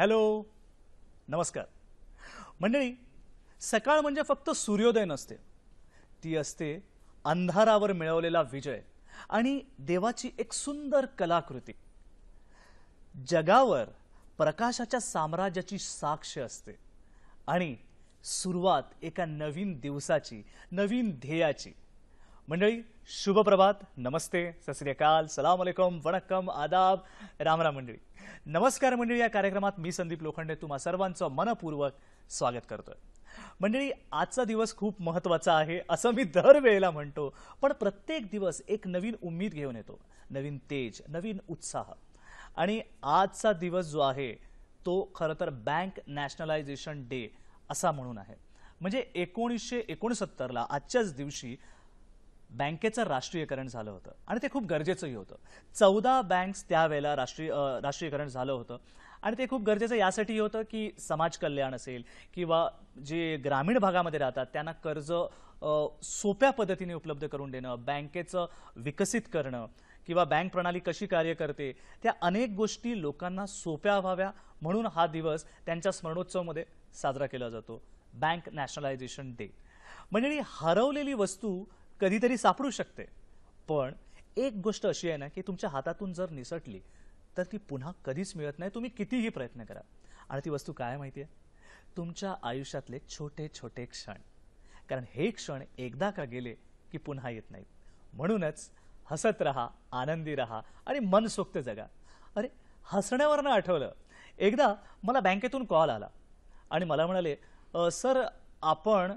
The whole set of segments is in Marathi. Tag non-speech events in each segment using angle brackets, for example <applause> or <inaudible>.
हॅलो नमस्कार मंडळी सकाळ म्हणजे फक्त सूर्योदय नसते ती असते अंधारावर मिळवलेला विजय आणि देवाची एक सुंदर कलाकृती जगावर प्रकाशाच्या साम्राज्याची साक्ष असते आणि सुरुवात एका नवीन दिवसाची नवीन ध्येयाची मंडळी शुभ प्रभात नमस्ते सस्रियकाल सलाम अलेकुम वणक्कम आदाब रामराम मंडळी नमस्कार मंडळी या कार्यक्रमात मी संदीप लोखंडे तुम्हा सर्वांचं मनपूर्वक स्वागत करतोय मंडळी आजचा दिवस खूप महत्त्वाचा आहे असं मी दरवेळेला म्हणतो पण प्रत्येक दिवस एक नवीन उम्मीद घेऊन येतो नवीन तेज नवीन उत्साह आणि आजचा दिवस जो आहे तो खरं तर बँक नॅशनलायझेशन डे असा म्हणून आहे म्हणजे एकोणीसशे एकोणसत्तरला आजच्याच दिवशी बँकेचं राष्ट्रीयकरण झालं होतं आणि ते खूप गरजेचंही होतं चौदा बँक्स त्यावेळेला राष्ट्रीय राष्ट्रीयकरण झालं होतं आणि ते खूप गरजेचं यासाठी होतं की समाज कल्याण असेल किंवा जे ग्रामीण भागामध्ये राहतात त्यांना कर्ज सोप्या पद्धतीने उपलब्ध करून देणं बँकेचं विकसित करणं किंवा बँक प्रणाली कशी कार्य करते त्या अनेक गोष्टी लोकांना सोप्या व्हाव्या म्हणून हा दिवस त्यांच्या स्मरणोत्सवमध्ये साजरा केला जातो बँक नॅशनलायझेशन डे मंडळी हरवलेली वस्तू कधीतरी सापडू शकते पण एक गोष्ट अशी आहे ना की तुमच्या हातातून जर निसटली तर ती पुन्हा कधीच मिळत नाही तुम्ही कितीही प्रयत्न करा आणि ती वस्तू काय माहिती आहे तुमच्या आयुष्यातले छोटे छोटे क्षण कारण हे क्षण एकदा का गेले की पुन्हा येत नाहीत म्हणूनच हसत राहा आनंदी राहा आणि मनसोक्त जगा अरे हसण्यावरनं आठवलं एकदा मला बँकेतून कॉल आला आणि मला म्हणाले सर आपण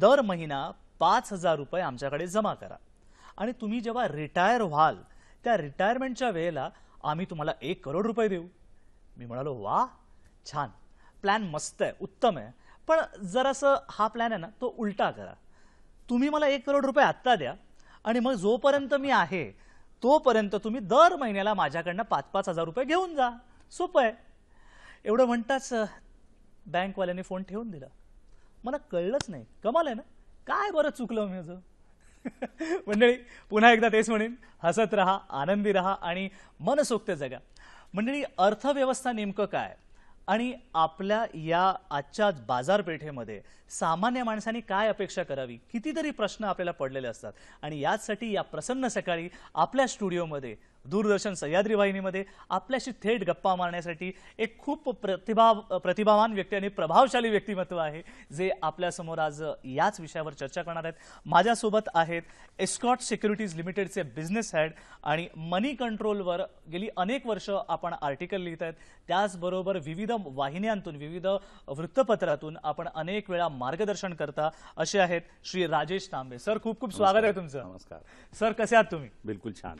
दर महिना पाच हजार रुपये आमच्याकडे जमा करा आणि तुम्ही जेव्हा रिटायर व्हाल त्या रिटायरमेंटच्या वेळेला आम्ही तुम्हाला एक करोड रुपये देऊ मी म्हणालो वा छान प्लॅन मस्त आहे उत्तम आहे पण जरासं हा प्लॅन आहे ना तो उलटा करा तुम्ही मला एक करोड रुपये आत्ता द्या आणि मग जोपर्यंत मी आहे तोपर्यंत तुम्ही दर महिन्याला माझ्याकडनं पाच पाच हजार रुपये घेऊन जा सोपं आहे एवढं म्हणताच बँकवाल्याने फोन ठेवून दिला मला कळलंच नाही कमाल आहे ना काय बरं चुकलं माझं <laughs> मंडळी पुन्हा एकदा तेच म्हणेन हसत राहा आनंदी राहा आणि मनसोक्त जगा मंडळी अर्थव्यवस्था नेमकं काय आणि आपल्या या आजच्या बाजारपेठेमध्ये सामान्य माणसांनी काय अपेक्षा करावी कितीतरी प्रश्न आपल्याला पडलेले असतात आणि याचसाठी या प्रसन्न सकाळी आपल्या स्टुडिओमध्ये दूरदर्शन सह्याद्री वाहिनीमध्ये आपल्याशी थेट गप्पा मारण्यासाठी एक खूप प्रतिभा प्रतिभावान व्यक्ती आणि प्रभावशाली व्यक्तिमत्व आहे जे आपल्यासमोर आज याच विषयावर चर्चा करणार आहेत माझ्यासोबत आहेत एस्कॉट सिक्युरिटीज लिमिटेडचे बिझनेस हेड आणि मनी कंट्रोलवर गेली अनेक वर्ष आपण आर्टिकल लिहित आहेत त्याचबरोबर विविध वाहिन्यांतून विविध वृत्तपत्रातून आपण अनेक वेळा मार्गदर्शन करता असे आहेत श्री राजेश तांबे सर खूप खूप स्वागत आहे तुमचं नमस्कार सर कसे आहात तुम्ही बिलकुल छान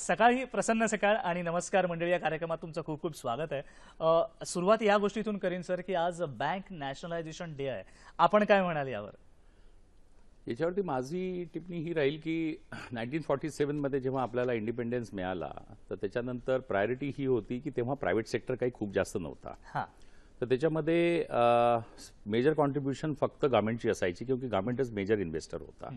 सकाळी प्रसन्न सकाळ आणि नमस्कार मंडळी या कार्यक्रमात तुमचं खूप खूप स्वागत आहे सुरुवात या गोष्टीतून करीन सर की आज बँक नॅशनलायझेशन डे आहे आपण काय म्हणाल यावर याच्यावरती माझी टिप्पणी ही राहील की नाईन्टीन फॉर्टी सेवनमध्ये जेव्हा आपल्याला इंडिपेंडन्स मिळाला तर त्याच्यानंतर प्रायोरिटी ही होती की तेव्हा प्रायव्हेट सेक्टर काही खूप जास्त नव्हता तर त्याच्यामध्ये मेजर कॉन्ट्रीब्युशन फक्त गव्हर्मेंटची असायची किंवा गव्हर्मेंटच मेजर इन्व्हेस्टर होता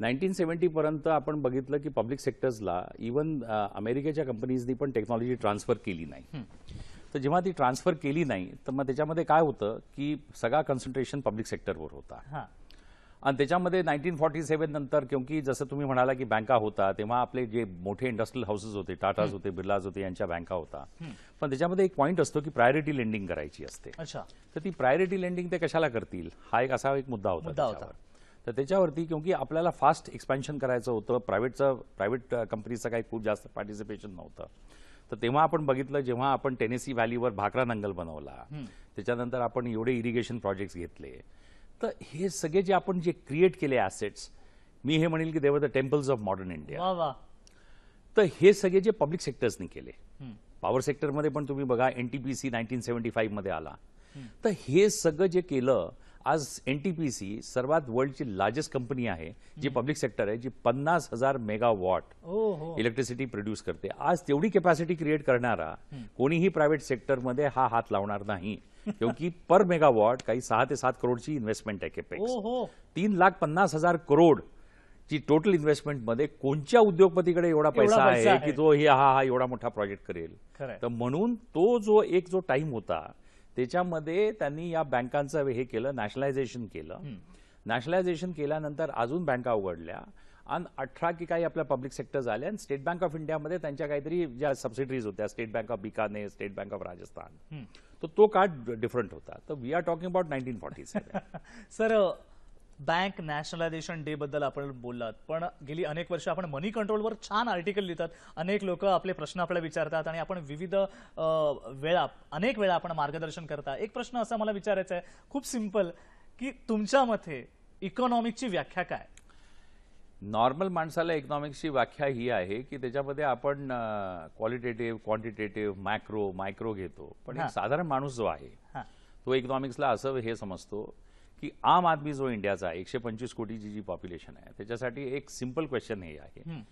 नाईन्टीन सेवन्टीपर्यंत आपण बघितलं की पब्लिक सेक्टर्सला इवन अमेरिकेच्या कंपनीजनी पण टेक्नॉलॉजी ट्रान्सफर केली नाही तर जेव्हा ती ट्रान्सफर केली नाही तर मग त्याच्यामध्ये काय होतं की सगळा कन्सन्ट्रेशन पब्लिक सेक्टरवर होता आणि त्याच्यामध्ये नाईन्टीन फॉर्टी सेवन नंतर क्योंकि जसं तुम्ही म्हणाला की बँका होता तेव्हा आपले जे मोठे इंडस्ट्रियल हाऊसेस होते टाटाज होते बिर्लाज होते यांच्या बँका होता पण त्याच्यामध्ये एक पॉईंट असतो की प्रायोरिटी लेंडिंग करायची असते अच्छा तर ती प्रायोरिटी लेंडिंग ते कशाला करतील हा एक असा एक मुद्दा होता तर त्याच्यावरती क्योंकि आपल्याला फास्ट एक्सपॅन्शन करायचं होतं प्रायव्हेटचं प्रायव्हेट कंपनीचं काही खूप जास्त पार्टिसिपेशन नव्हतं तर तेव्हा आपण बघितलं जेव्हा आपण टेनेसी व्हॅलीवर भाकरा नंगल बनवला त्याच्यानंतर आपण एवढे इरिगेशन प्रोजेक्ट्स घेतले तर हे सगळे जे आपण जे क्रिएट केले ॲसेट्स मी हे म्हणेल की they are the temples of modern India तर हे सगळे जे पब्लिक सेक्टर्सनी केले पॉवर सेक्टरमध्ये पण तुम्ही बघा N T P C nineteen seventy मध्ये आला तर हे सगळं जे केलं आज एनटीपीसी पी सी सर्वात वर्ल्डची लार्जेस्ट कंपनी आहे जी पब्लिक सेक्टर आहे जी पन्नास हजार मेगावॉट इलेक्ट्रिसिटी प्रोड्यूस करते आज तेवढी कॅपॅसिटी क्रिएट करणारा कोणीही प्रायव्हेट सेक्टरमध्ये हा हात लावणार नाही <laughs> क्योंकि पर मेगावॉट काही सहा ते सात करोडची इन्व्हेस्टमेंट आहे केपेक्स हो, हो. तीन लाख पन्नास हजार करोड ची टोटल इन्व्हेस्टमेंटमध्ये कोणत्या उद्योगपतीकडे एवढा पैसा आहे की जो हे हा हा एवढा मोठा प्रोजेक्ट करेल तर म्हणून तो जो एक जो टाइम होता त्याच्यामध्ये त्यांनी या बँकांचं हे केलं नॅशनलायझेशन केलं नॅशनलायझेशन केल्यानंतर अजून बँका उघडल्या आणि अठरा की काही आपल्या पब्लिक सेक्टर झाले आणि स्टेट बँक ऑफ इंडियामध्ये त्यांच्या काहीतरी ज्या सबसिडरीज होत्या State Bank of Bikaner State Bank of Rajasthan तर तो कार्ड डिफरंट होता तर we are talking about nineteen forty sir bank nationalisation day बद्दल आपण बोललात पण गेली अनेक वर्ष आपण मनी कंट्रोलवर छान आर्टिकल लिहितात अनेक लोक आपले प्रश्न आपल्याला विचारतात आणि आपण विविध वेळा अनेक वेळा आपण मार्गदर्शन करता एक प्रश्न असा मला विचारायचा आहे खूप सिंपल की तुमच्या मते इकॉनॉमिकची व्याख्या काय नॉर्मल माणसाला इकॉनॉमिक्सची व्याख्या ही आहे की त्याच्यामध्ये आपण क्वालिटेटिव्ह क्वांटिटेटिव्ह मॅक्रो मायक्रो घेतो पण एक साधारण माणूस जो आहे तो इकॉनॉमिक्सला असं हे समजतो की आम आदमी जो इंडियाचा आहे एकशे पंचवीस कोटीची जी पॉप्युलेशन आहे त्याच्यासाठी एक सिम्पल क्वेश्चन हे आहे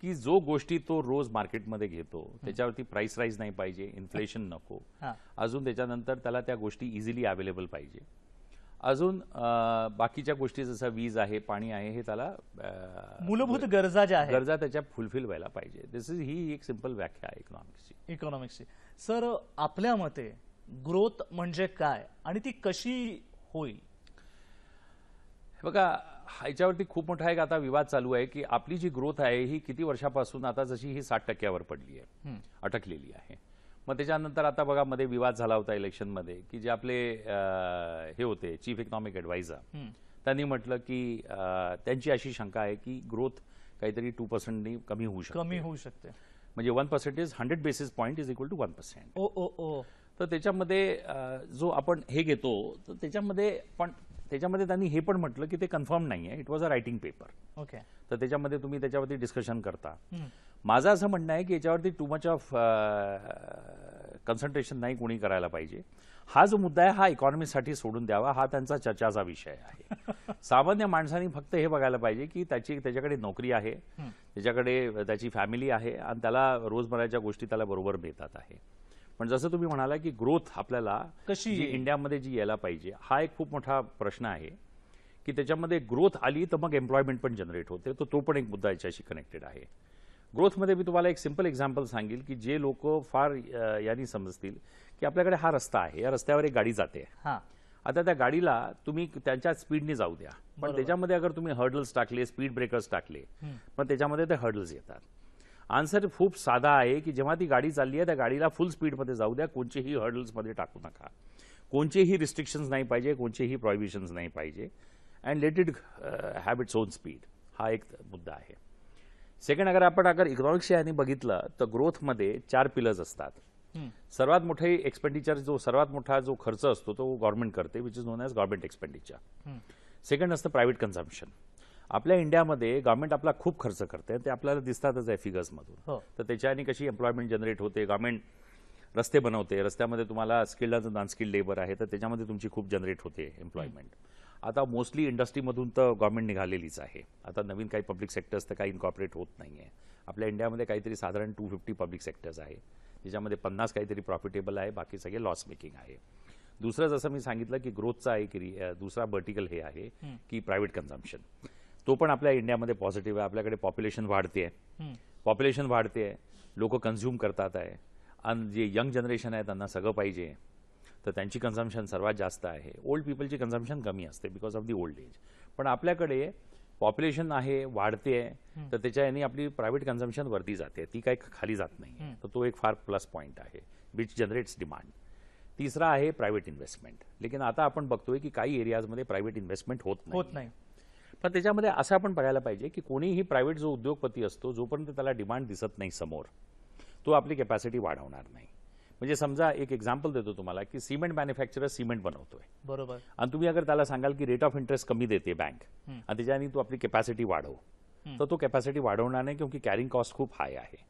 की जो गोष्टी तो रोज मार्केटमध्ये घेतो त्याच्यावरती प्राइस राईज नाही पाहिजे इन्फ्लेशन नको अजून त्याच्यानंतर त्याला त्या गोष्टी इझिली अवेलेबल पाहिजे अजून बाकीच्या गोष्टी जसं वीज आहे पाणी आहे हे त्याला मूलभूत गरजा ज्या आहेत गरजा त्याच्या फुलफिल व्हायला पाहिजे दिस इज ही एक सिंपल व्याख्या आहे इकॉनॉमिक्सची इकॉनॉमिक्सची सर आपल्या मते ग्रोथ म्हणजे काय आणि ती कशी होईल बघा ह्याच्यावरती खूप मोठा एक आता विवाद चालू आहे की आपली जी ग्रोथ आहे ही किती वर्षापासून आता जशी ही साठ टक्क्यावर पडली आहे अटकलेली आहे मग त्याच्यानंतर आता बघा मध्ये विवाद झाला होता इलेक्शनमध्ये की जे आपले हे होते चीफ इकॉनॉमिक ऍडवायझर त्यांनी म्हटलं की त्यांची अशी शंका आहे की ग्रोथ काहीतरी टू पर्सेंटनी कमी होऊ शकते कमी होऊ शकते म्हणजे one percent is hundred basis point is equal to one percent ओ ओ ओ तर त्याच्यामध्ये जो आपण हे घेतो तर त्याच्यामध्ये पण त्याच्यामध्ये त्यांनी हे पण म्हटलं की ते कन्फर्म नाही आहे it was a writing paper okay तर त्याच्यामध्ये तुम्ही त्याच्यावरती डिस्कशन करता माझं असं म्हणणं आहे की याच्यावरती टू मच ऑफ कन्सन्ट्रेशन नाही कोणी करायला पाहिजे हा जो मुद्दा आहे हा इकॉनॉमीसाठी सोडून द्यावा हा त्यांचा चर्चाचा विषय आहे <laughs> सामान्य माणसांनी फक्त हे बघायला पाहिजे की त्याची त्याच्याकडे नोकरी आहे त्याच्याकडे त्याची फॅमिली आहे आणि त्याला रोजमर्याच्या गोष्टी त्याला बरोबर मिळतात आहे पण जसं तुम्ही म्हणाला की ग्रोथ आपल्याला कशी इंडियामध्ये जी यायला पाहिजे हा एक खूप मोठा प्रश्न आहे की त्याच्यामध्ये ग्रोथ आली तर मग एम्प्लॉयमेंट पण जनरेट होते तर तो पण एक मुद्दा याच्याशी कनेक्टेड आहे ग्रोथमध्ये मी तुम्हाला एक सिम्पल एक्झाम्पल सांगेल की जे लोक फार यांनी समजतील की आपल्याकडे हा रस्ता आहे या रस्त्यावर एक गाडी जाते आता त्या गाडीला तुम्ही त्यांच्या स्पीडने जाऊ द्या पण त्याच्यामध्ये अगर तुम्ही हर्डल्स टाकले स्पीड ब्रेकर्स टाकले पण त्याच्यामध्ये ते हर्डल्स येतात आन्सर खूप साधा आहे की जेव्हा ती गाडी चालली आहे त्या गाडीला फुल स्पीडमध्ये जाऊ द्या कोणतेही हर्डल्समध्ये टाकू नका कोणचेही रिस्ट्रिक्शन्स नाही पाहिजे कोणचेही प्रॉहिबिशन्स नाही पाहिजे and let it have own speed हा एक मुद्दा आहे सेकंड अगर आपण अगर इकॉनॉमिक्सच्या यांनी बघितलं तर ग्रोथमध्ये चार पिलर्स असतात सर्वात मोठे एक्सपेंडिचर जो सर्वात मोठा जो खर्च असतो तो गव्हर्नमेंट करते which is known as government expenditure second असतं प्रायव्हेट कन्झम्पशन आपल्या इंडियामध्ये गव्हर्नमेंट आपला खूप खर्च करते ते आपल्याला दिसतातच आहे फिगर्समधून हो. तर त्याच्याने कशी एम्प्लॉयमेंट जनरेट होते गव्हर्नमेंट रस्ते बनवते रस्त्यामध्ये तुम्हाला स्किल्ड आणि नॉनस्किल्ड लेबर आहे तर त्याच्यामध्ये तुमची खूप जनरेट होते एम्प्लॉयमेंट आता मोस्टली इंडस्ट्रीमधून तर गव्हर्नमेंट निघालेलीच आहे आता नवीन काही पब्लिक सेक्टर्स तर काही इन्कॉपरेट होत नाही आहे आपल्या इंडियामध्ये काहीतरी साधारण टू फिफ्टी पब्लिक सेक्टर्स आहे त्याच्यामध्ये पन्नास काहीतरी प्रॉफिटेबल आहे बाकी सगळे लॉस मेकिंग आहे दुसरं जसं मी सांगितलं की ग्रोथचा एक दुसरा बर्टिकल हे आहे की प्रायव्हेट कन्झम्पशन तो पण आपल्या इंडियामध्ये पॉझिटिव्ह आहे आपल्याकडे पॉप्युलेशन वाढते आहे पॉप्युलेशन वाढते आहे लोक कन्झ्युम करतात आहे आणि जे यंग जनरेशन आहे त्यांना सगळं पाहिजे तर त्यांची कन्झम्पशन सर्वात जास्त आहे ओल्ड पीपलची कन्झम्पशन कमी असते because of the old age पण आपल्याकडे पॉप्युलेशन आहे वाढते आहे तर त्याच्या आपली प्रायव्हेट कन्झम्पशन वरती जाते ती काही खाली जात नाही तर तो एक फार प्लस पॉईंट आहे विच जनरेट्स डिमांड तिसरा आहे प्रायव्हेट इन्व्हेस्टमेंट लेकिन आता आपण बघतोय की काही एरियाजमध्ये प्रायव्हेट इन्व्हेस्टमेंट होत नाही पण त्याच्यामध्ये असं आपण बघायला पाहिजे की कोणीही प्रायव्हेट जो उद्योगपती असतो जोपर्यंत त्याला डिमांड दिसत नाही समोर तो आपली कॅपॅसिटी वाढवणार नाही म्हणजे समजा एक एक्झाम्पल देतो तुम्हाला की सिमेंट मॅन्युफॅक्चरर सिमेंट बनवतोय बरोबर आणि तुम्ही अगर त्याला सांगाल की रेट ऑफ इंटरेस्ट कमी देते बँक आणि त्याच्याने तू आपली कॅपॅसिटी वाढव तर तो कॅपॅसिटी वाढवणार नाही किंवा कॅरिंग कॉस्ट खूप हाय आहे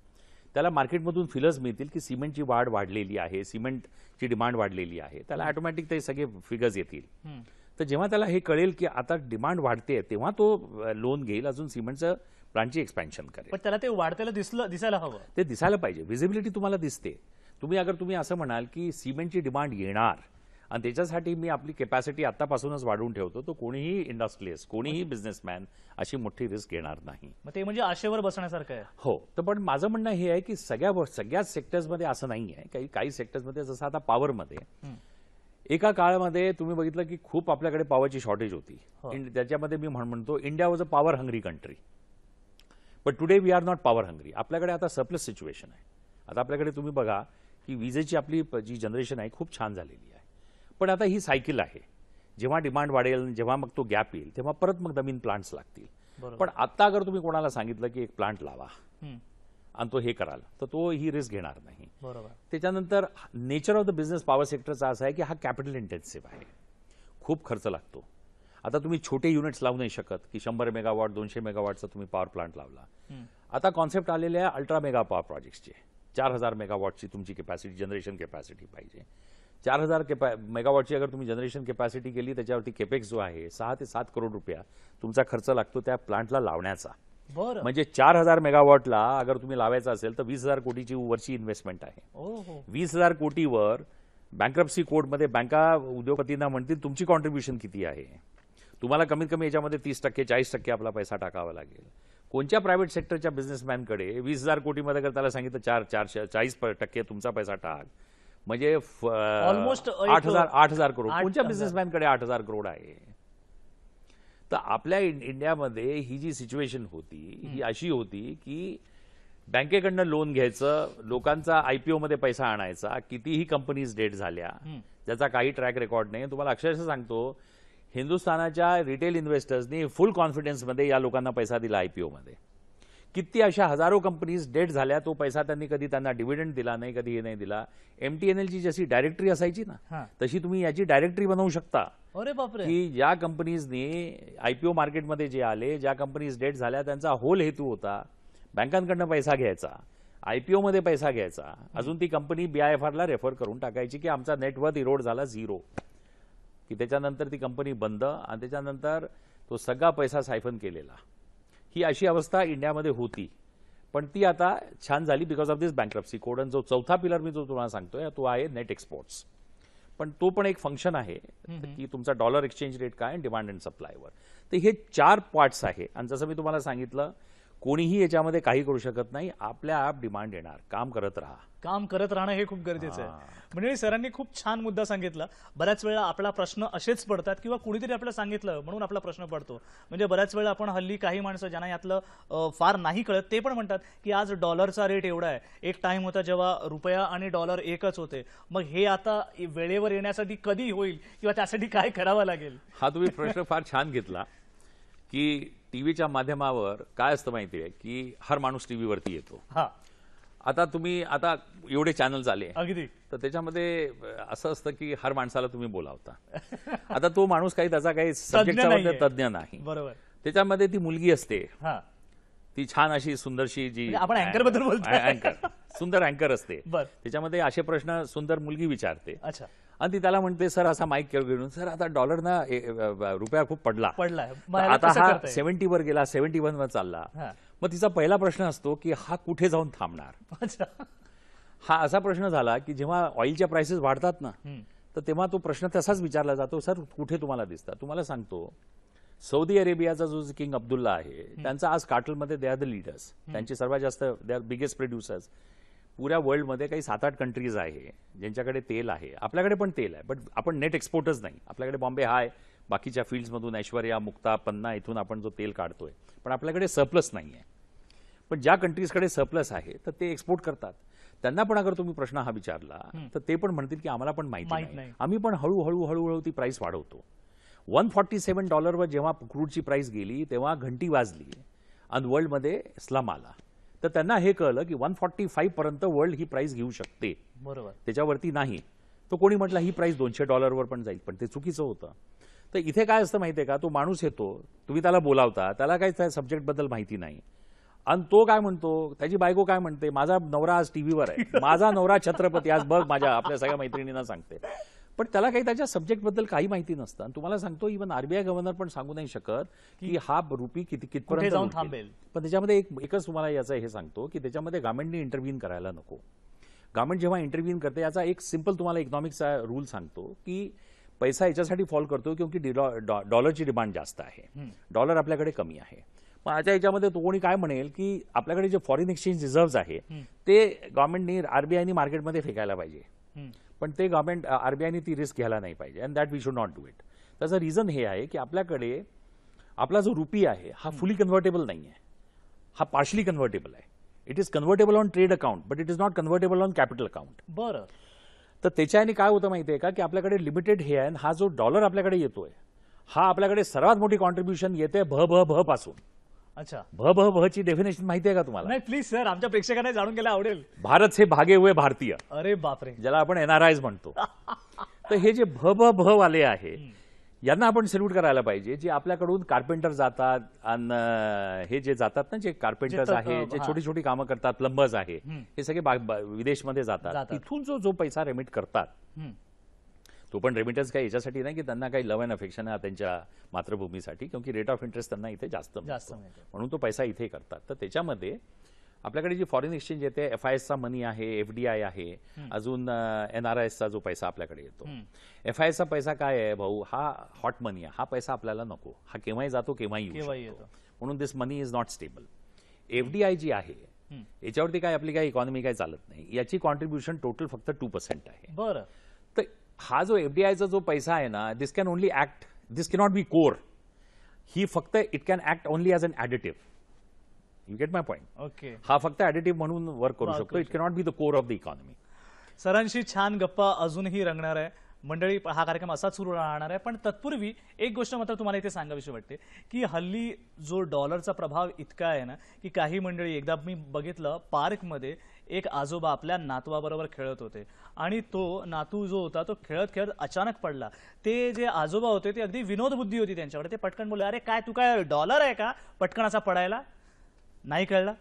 त्याला मार्केटमधून फिलर्स मिळतील की सिमेंटची वाढ वाढलेली आहे सिमेंटची डिमांड वाढलेली आहे त्याला ऑटोमॅटिक ते सगळे फिगर्स येतील तर जेव्हा त्याला हे कळेल की आता डिमांड वाढते तेव्हा तो लोन घेईल अजून सिमेंटचं प्लांटची एक्सपॅन्शन करेल पण त्याला ते वाढतेला दिसलं दिसायला हवं ते दिसायला पाहिजे व्हिजिबिलिटी तुम्हाला दिसते तुम्ही अगर तुम्ही असं म्हणाल की सिमेंटची डिमांड येणार आणि त्याच्यासाठी मी आपली कॅपॅसिटी आतापासूनच वाढवून ठेवतो तो कोणीही इंडस्ट्रीस कोणीही बिझनेसमॅन अशी मोठी रिस्क घेणार नाही मग ते म्हणजे आशेवर बसण्यासारखं आहे हो तर पण माझं म्हणणं हे आहे की सगळ्या सगळ्याच सेक्टर्समध्ये असं नाही आहे काही काही सेक्टर्समध्ये जसं आता पॉवरमध्ये एका काळामध्ये तुम्ही बघितलं की खूप आपल्याकडे पॉवरची शॉर्टेज होती हो. त्याच्यामध्ये मी म्हणतो India was a power hungry country but today we are not power hungry आपल्याकडे आता सप्लस सिच्युएशन आहे आता आपल्याकडे तुम्ही बघा की विजेची आपली जी जनरेशन आहे खूप छान झालेली आहे पण आता ही सायकल आहे जेव्हा डिमांड वाढेल जेव्हा मग तो गॅप येईल तेव्हा परत मग नवीन प्लांट्स लागतील पण आता अगर तुम्ही कोणाला सांगितलं की एक प्लांट लावा आणि तो हे कराल तर तो ही रिस्क घेणार नाही बरोबर त्याच्यानंतर nature of the business power सेक्टरचा असा आहे की हा कॅपिटल इंटेन्सिव्ह आहे खूप खर्च लागतो आता तुम्ही छोटे युनिट्स लावू नाही शकत की शंभर मेगावॉट दोनशे मेगावॉटचा तुम्ही पॉवर प्लांट लावला आता कॉन्सेप्ट आलेले आहे अल्ट्रा मेगा पॉवर प्रोजेक्ट्सचे चार हजार मेगावॉटची तुमची कॅपॅसिटी जनरेशन कॅपॅसिटी पाहिजे चार हजार कॅपॅ मेगावॉटची अगर तुम्ही जनरेशन कॅपॅसिटी केली त्याच्यावरती केपेक्स जो आहे सहा ते सात करोड रुपया तुमचा खर्च लागतो त्या प्लांटला लावण्याचा म्हणजे चार हजार मेगावॉटला अगर तुम्ही लावायचा असेल तर वीस हजार कोटीची वरची इन्व्हेस्टमेंट आहे वीस हजार कोटीवर बँकरप्सी कोर्टमध्ये बँका उद्योगपतींना म्हणतील तुमची कॉन्ट्रीब्युशन किती आहे तुम्हाला कमीत कमी याच्यामध्ये तीस टक्के चाळीस टक्के आपला पैसा टाकावा लागेल कोणत्या प्रायव्हेट सेक्टरच्या बिझनेसमॅनकडे वीस हजार कोटीमध्ये जर त्याला सांगितलं चार चारशे चाळीस टक्के तुमचा पैसा टाक म्हणजे ऑलमोस्ट आठ हजार आठ हजार करोड कोणत्या बिझनेसमॅनकडे आठ हजार करोड आहे तर आपल्या इंडियामध्ये ही जी सिच्युएशन होती ही अशी होती की बँकेकडनं लोन घ्यायचं लोकांचा आयपीओ मध्ये पैसा आणायचा कितीही कंपनीज डेट झाल्या ज्याचा काही ट्रॅक रेकॉर्ड नाही तुम्हाला अक्षरशः सांगतो हिंदुस्थानाच्या रिटेल इन्व्हेस्टर्सनी फुल कॉन्फिडन्समध्ये या लोकांना पैसा दिला आयपीओ मध्ये किती अशा हजारो कंपनीज डेट झाल्या तो पैसा त्यांनी कधी त्यांना डिव्हिडंड दिला नाही कधी हे नाही दिला एमटीएनएलची जशी डायरेक्टरी असायची ना तशी तुम्ही याची डायरेक्टरी बनवू शकता अरे बापरे की ज्या कंपनीजनी आयपीओ मार्केटमध्ये जे आले ज्या कंपनीज डेट झाल्या त्यांचा होल हेतू होता बँकांकडनं पैसा घ्यायचा आयपीओ मध्ये पैसा घ्यायचा अजून ती कंपनी बीआयएफआरला रेफर करून टाकायची की आमचा नेटवर्थ इरोड झाला झिरो की त्याच्यानंतर ती कंपनी बंद आणि त्याच्यानंतर तो सगळा पैसा सायफन केलेला ही अशी अवस्था इंडियामध्ये होती पण ती आता छान झाली because of this bankruptcy code जो चौथा पिलर मी जो तुम्हाला सांगतोय तो आहे नेट एक्सपोर्ट्स पण तो पण एक फंक्शन आहे की तुमचा डॉलर एक्सचेंज रेट काय डिमांड अँड सप्लायवर तर हे चार पार्ट्स आहे आणि जसं मी तुम्हाला सांगितलं कोणीही याच्यामध्ये काही करू शकत नाही आपल्या आप डिमांड येणार काम करत राहा काम करत राहणं हे खूप गरजेचं आहे म्हणजे सरांनी खूप छान मुद्दा सांगितला बऱ्याच वेळा आपला प्रश्न असेच पडतात किंवा कुणीतरी आपल्याला सांगितलं म्हणून आपला प्रश्न पडतो म्हणजे बऱ्याच वेळा आपण हल्ली काही माणसं ज्यांना यातलं फार नाही कळत ते पण म्हणतात की आज डॉलरचा रेट एवढा आहे एक टाइम होता जेव्हा रुपया आणि डॉलर एकच होते मग हे आता वेळेवर येण्यासाठी कधी होईल किंवा त्यासाठी काय करावं लागेल हा तुम्ही प्रश्न फार छान घेतला की टीव्हीच्या माध्यमावर काय असतं माहिती आहे की हर माणूस टीव्हीवरती येतो आता तुम्ही आता एवढे चॅनल आले अगदी तर त्याच्यामध्ये असं असतं की हर माणसाला तुम्ही बोलावता आता तो माणूस काही त्याचा काही तज्ज्ञ नाही बरोबर त्याच्यामध्ये ती मुलगी असते ती छान अशी सुंदरशी जी म्हणजे आपण अँकर बद्दल बोलतो अँकर सुंदर अँकर असते त्याच्यामध्ये असे प्रश्न सुंदर मुलगी विचारते अच्छा आणि ती त्याला म्हणते सर असा माईक घेऊन सर आता डॉलर ना रुपया खूप पडला पडला आता हा सेव्हन्टी वर गेला सेव्हन्टी वन वर चालला मग तिचा पहिला प्रश्न असतो की हा कुठे जाऊन थांबणार हा असा प्रश्न झाला की जेव्हा ऑइलच्या प्राइसेस वाढतात ना तर तेव्हा तो प्रश्न तसाच विचारला जातो सर कुठे तुम्हाला दिसतात तुम्हाला सांगतो सौदी अरेबियाचा जो किंग अब्दुल्ला आहे त्यांचा आज काटलमध्ये दे आर द लिडर्स त्यांचे सर्वात जास्त दे आर बिगेस्ट प्रोड्युसर्स पुऱ्या वर्ल्डमध्ये काही सात आठ कंट्रीज आहे ज्यांच्याकडे तेल आहे आपल्याकडे पण तेल आहे बट आपण नेट एक्सपोर्टच नाही आपल्याकडे बॉम्बे हाय बाकीच्या फील्ड्समधून ऐश्वर्या मुक्ता पन्ना इथून आपण जो तेल काढतोय पण आपल्याकडे सरप्लस नाही आहे पण ज्या कंट्रीजकडे सरप्लस आहे तर ते एक्सपोर्ट करतात त्यांना पण अगर तुम्ही प्रश्न हा विचारला तर ते पण म्हणतील की आम्हाला पण माहिती नाही आम्ही पण हळूहळू हळूहळू ती प्राइस वाढवतो वन फॉर्टी सेवन डॉलरवर जेव्हा क्रूडची प्राइस गेली तेव्हा घंटी वाजली आणि वर्ल्डमध्ये स्लम आला तर त्यांना हे कळलं की वन फॉर्टी फाईव्ह पर्यंत वर्ल्ड ही प्राइस घेऊ शकते बरोबर त्याच्यावरती नाही तो कोणी म्हटलं ही प्राईस दोनशे डॉलरवर पण जाईल पण ते चुकीचं होतं तर इथे काय असतं माहिती आहे का तो माणूस येतो तुम्ही त्याला बोलावता त्याला काय त्या सब्जेक्टबद्दल माहिती नाही आणि तो काय म्हणतो त्याची बायको काय म्हणते माझा नवरा आज टीव्हीवर आहे माझा नवरा छत्रपती आज बघ माझ्या आपल्या सगळ्या मैत्रिणींना सांगते पण त्याला काही त्याच्या सब्जेक्टबद्दल काही माहिती नसतं आणि तुम्हाला सांगतो इव्हन आरबीआय गव्हर्नर पण सांगू नाही शकत की हा रुपी किती कितपर्यंत जाऊन थांबेल पण त्याच्यामध्ये एक एकच तुम्हाला याचं हे सांगतो की त्याच्यामध्ये गव्हर्नमेंटने इंटरव्ह्यून करायला नको गव्हर्नमेंट जेव्हा इंटरव्ह्यून करते याचा एक सिम्पल तुम्हाला इकॉनॉमिकचा रूल सांगतो की पैसा याच्यासाठी फॉल करतो की डॉलरची डिमांड जास्त आहे डॉलर आपल्याकडे कमी आहे मग आता याच्यामध्ये तो कोणी काय म्हणेल की आपल्याकडे जे फॉरेन एक्सचेंज रिझर्व्ह आहे ते गव्हर्नमेंटनी मार्केट मार्केटमध्ये फेकायला पाहिजे पण ते गव्हर्मेंट आरबीआयने ती रिस्क घ्यायला नाही पाहिजे and that we should not do it त्याचं रिझन हे आहे की आपल्याकडे आपला जो रुपी आहे हा फुली कन्व्हर्टेबल नाही आहे हा पार्शली कन्व्हर्टेबल आहे it is convertible on trade account but it is not convertible on capital account बरं तर त्याच्याने काय होतं माहिती आहे का की आपल्याकडे लिमिटेड हे आहे हा जो डॉलर आपल्याकडे येतोय हा आपल्याकडे सर्वात मोठी कॉन्ट्रीब्युशन येते भ भ भ पासून अच्छा भ भ भ ची डेफिनेशन माहिती आहे का तुम्हाला नाही प्लीज सर आमच्या प्रेक्षकांना जाणून घ्यायला आवडेल भारत हे भागे हुए भारतीय अरे बापरे ज्याला आपण एनआरआयज म्हणतो तर हे जे भ भ भ वाले आहे यांना आपण सेल्यूट करायला पाहिजे जे आपल्याकडून कार्पेंटर जातात आणि हे जे जातात ना जे कार्पेंटर्स आहे जे छोटी छोटी कामं करतात प्लंबर्स आहे हे सगळे विदेशमध्ये जातात तिथून जो जो पैसा रेमिट करतात तो पण रेमिटन्स काही याच्यासाठी नाही की त्यांना काही लव अँड अफेक्शन आहे त्यांच्या मातृभूमीसाठी किंवा रेट ऑफ इंटरेस्ट त्यांना इथे जास्त म्हणून तो पैसा इथे करतात तर त्याच्यामध्ये आपल्याकडे जी फॉरेन एक्सचेंज येते एफ आय एसचा मनी आहे एफडीआय आहे अजून एन आर आय जो पैसा आपल्याकडे येतो एफ आय एसचा पैसा काय आहे भाऊ हा हॉट मनी आहे हा पैसा आपल्याला नको हा केव्हाही जातो केव्हाही म्हणून this money is not stable F G आहे याच्यावरती काय आपली काय इकॉनॉमी काय चालत नाही याची कॉन्ट्रीब्युशन टोटल फक्त टू पर्सेंट आहे बरं हा जो एफ डी जो पैसा आहे ना this can only act this cannot be core ही फक्त it can act only as an additive you get my point okay हा फक्त ॲडिटिव्ह म्हणून वर्क करू शकतो it cannot be the core of the economy सरांशी छान गप्पा अजूनही रंगणार आहे मंडळी हा कार्यक्रम असाच सुरू राहणार आहे पण तत्पूर्वी एक गोष्ट मात्र तुम्हाला इथे सांगावीशी वाटते की हल्ली जो डॉलरचा प्रभाव इतका आहे ना की काही मंडळी एकदा मी बघितलं पार्कमध्ये एक आजोबा आपल्या नातवाबरोबर खेळत होते आणि तो नातू जो होता तो खेळत खेळत अचानक पडला ते जे आजोबा होते ते अगदी विनोदबुद्धी होती त्यांच्याकडे ते पटकन बोलले अरे काय तू काय डॉलर आहे का पटकन असा पडायला नाही कळला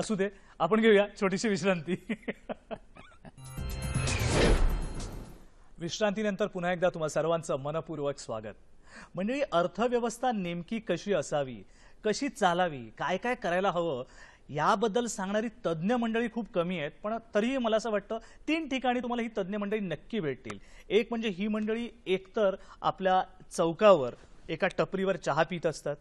असू दे आपण घेऊया छोटीशी विश्रांती <laughs> विश्रांतीनंतर पुन्हा एकदा तुम्हा सर्वांचं मनपूर्वक स्वागत म्हणजे अर्थव्यवस्था नेमकी कशी असावी कशी चालावी काय काय करायला हवं याबद्दल सांगणारी तज्ज्ञ मंडळी खूप कमी आहेत पण तरीही मला असं वाटतं तीन ठिकाणी तुम्हाला ही तज्ज्ञ मंडळी नक्की भेटतील एक म्हणजे ही मंडळी एकतर आपल्या चौकावर एका टपरीवर चहा पित असतात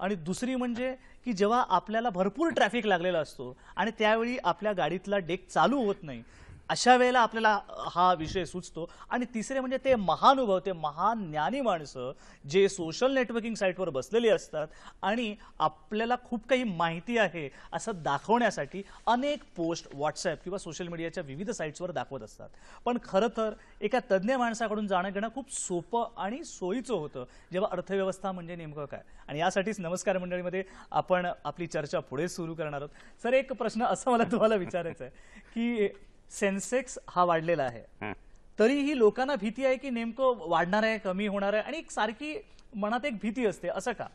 आणि दुसरी म्हणजे की जेव्हा आपल्याला भरपूर ट्रॅफिक लागलेला असतो आणि त्यावेळी आपल्या गाडीतला डेक चालू होत नाही अशा वेळेला आपल्याला हा विषय सुचतो आणि तिसरे म्हणजे ते महानुभव ते महान ज्ञानी माणसं जे सोशल नेटवर्किंग साईटवर बसलेली असतात आणि आपल्याला खूप काही माहिती आहे असं दाखवण्यासाठी अनेक पोस्ट व्हॉट्सॲप किंवा सोशल मीडियाच्या विविध साईट्सवर दाखवत असतात पण खरं तर एका तज्ज्ञ माणसाकडून जाणं घेणं खूप सोपं आणि सोयीचं होतं जेव्हा अर्थव्यवस्था म्हणजे नेमकं काय आणि यासाठीच नमस्कार मंडळीमध्ये आपण आपली चर्चा पुढे सुरू करणार आहोत सर एक प्रश्न असा मला तुम्हाला विचारायचा आहे की सेन्सेक्स हा वाढलेला आहे तरीही लोकांना भीती आहे की नेमकं वाढणार आहे कमी होणार आहे आणि एक सारखी मनात एक भीती असते असं का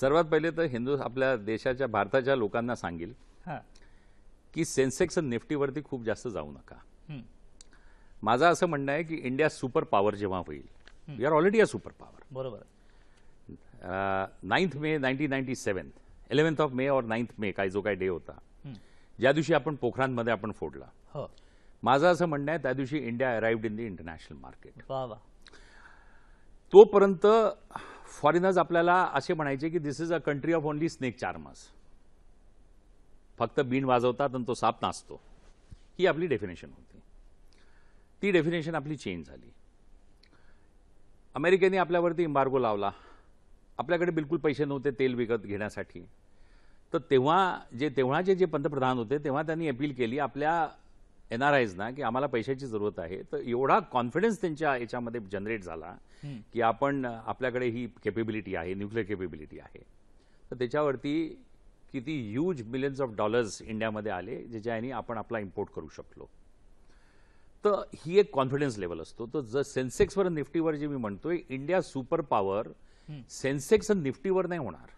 सर्वात पहिले तर हिंदू आपल्या देशाच्या भारताच्या लोकांना सांगेल की सेन्सेक्स निफ्टीवरती खूप जास्त जाऊ नका माझं असं म्हणणं आहे की इंडिया सुपर पॉवर जेव्हा होईल we are already a super power बरोबर ninth May nineteen ninety seven eleventh of May और नाईन्थ मे काय जो काय डे होता ज्या दिवशी आपण पोखरांमध्ये आपण फोडला हो. माझं असं म्हणणं आहे त्या दिवशी India arrived in the international market तोपर्यंत फॉरेनर्स आपल्याला असे म्हणायचे की this is a country of only snake charmers फक्त बीन वाजवतात आणि तो साप नाचतो ही आपली डेफिनेशन होती ती डेफिनेशन आपली चेंज झाली अमेरिकेने आपल्यावरती इम्बार्गो लावला आपल्याकडे बिलकुल पैसे नव्हते तेल विकत घेण्यासाठी तर तेव्हा जे तेव्हाचे जे पंतप्रधान होते तेव्हा त्यांनी अपील केली आपल्या एन आर आयजना की आम्हाला पैशाची जरूरत आहे तर एवढा कॉन्फिडन्स त्यांच्या याच्यामध्ये जनरेट झाला की आपण आपल्याकडे ही केपेबिलिटी आहे न्यूक्लिअर केपेबिलिटी आहे तर त्याच्यावरती किती ह्यूज मिलियन्स ऑफ डॉलर्स इंडियामध्ये आले ज्याच्याने आपण आपला इम्पोर्ट करू शकलो तर ही एक कॉन्फिडन्स लेवल असतो तर जर सेन्सेक्सवर निफ्टीवर जे मी म्हणतोय इंडिया सुपर पॉवर सेन्सेक्स निफ्टीवर नाही होणार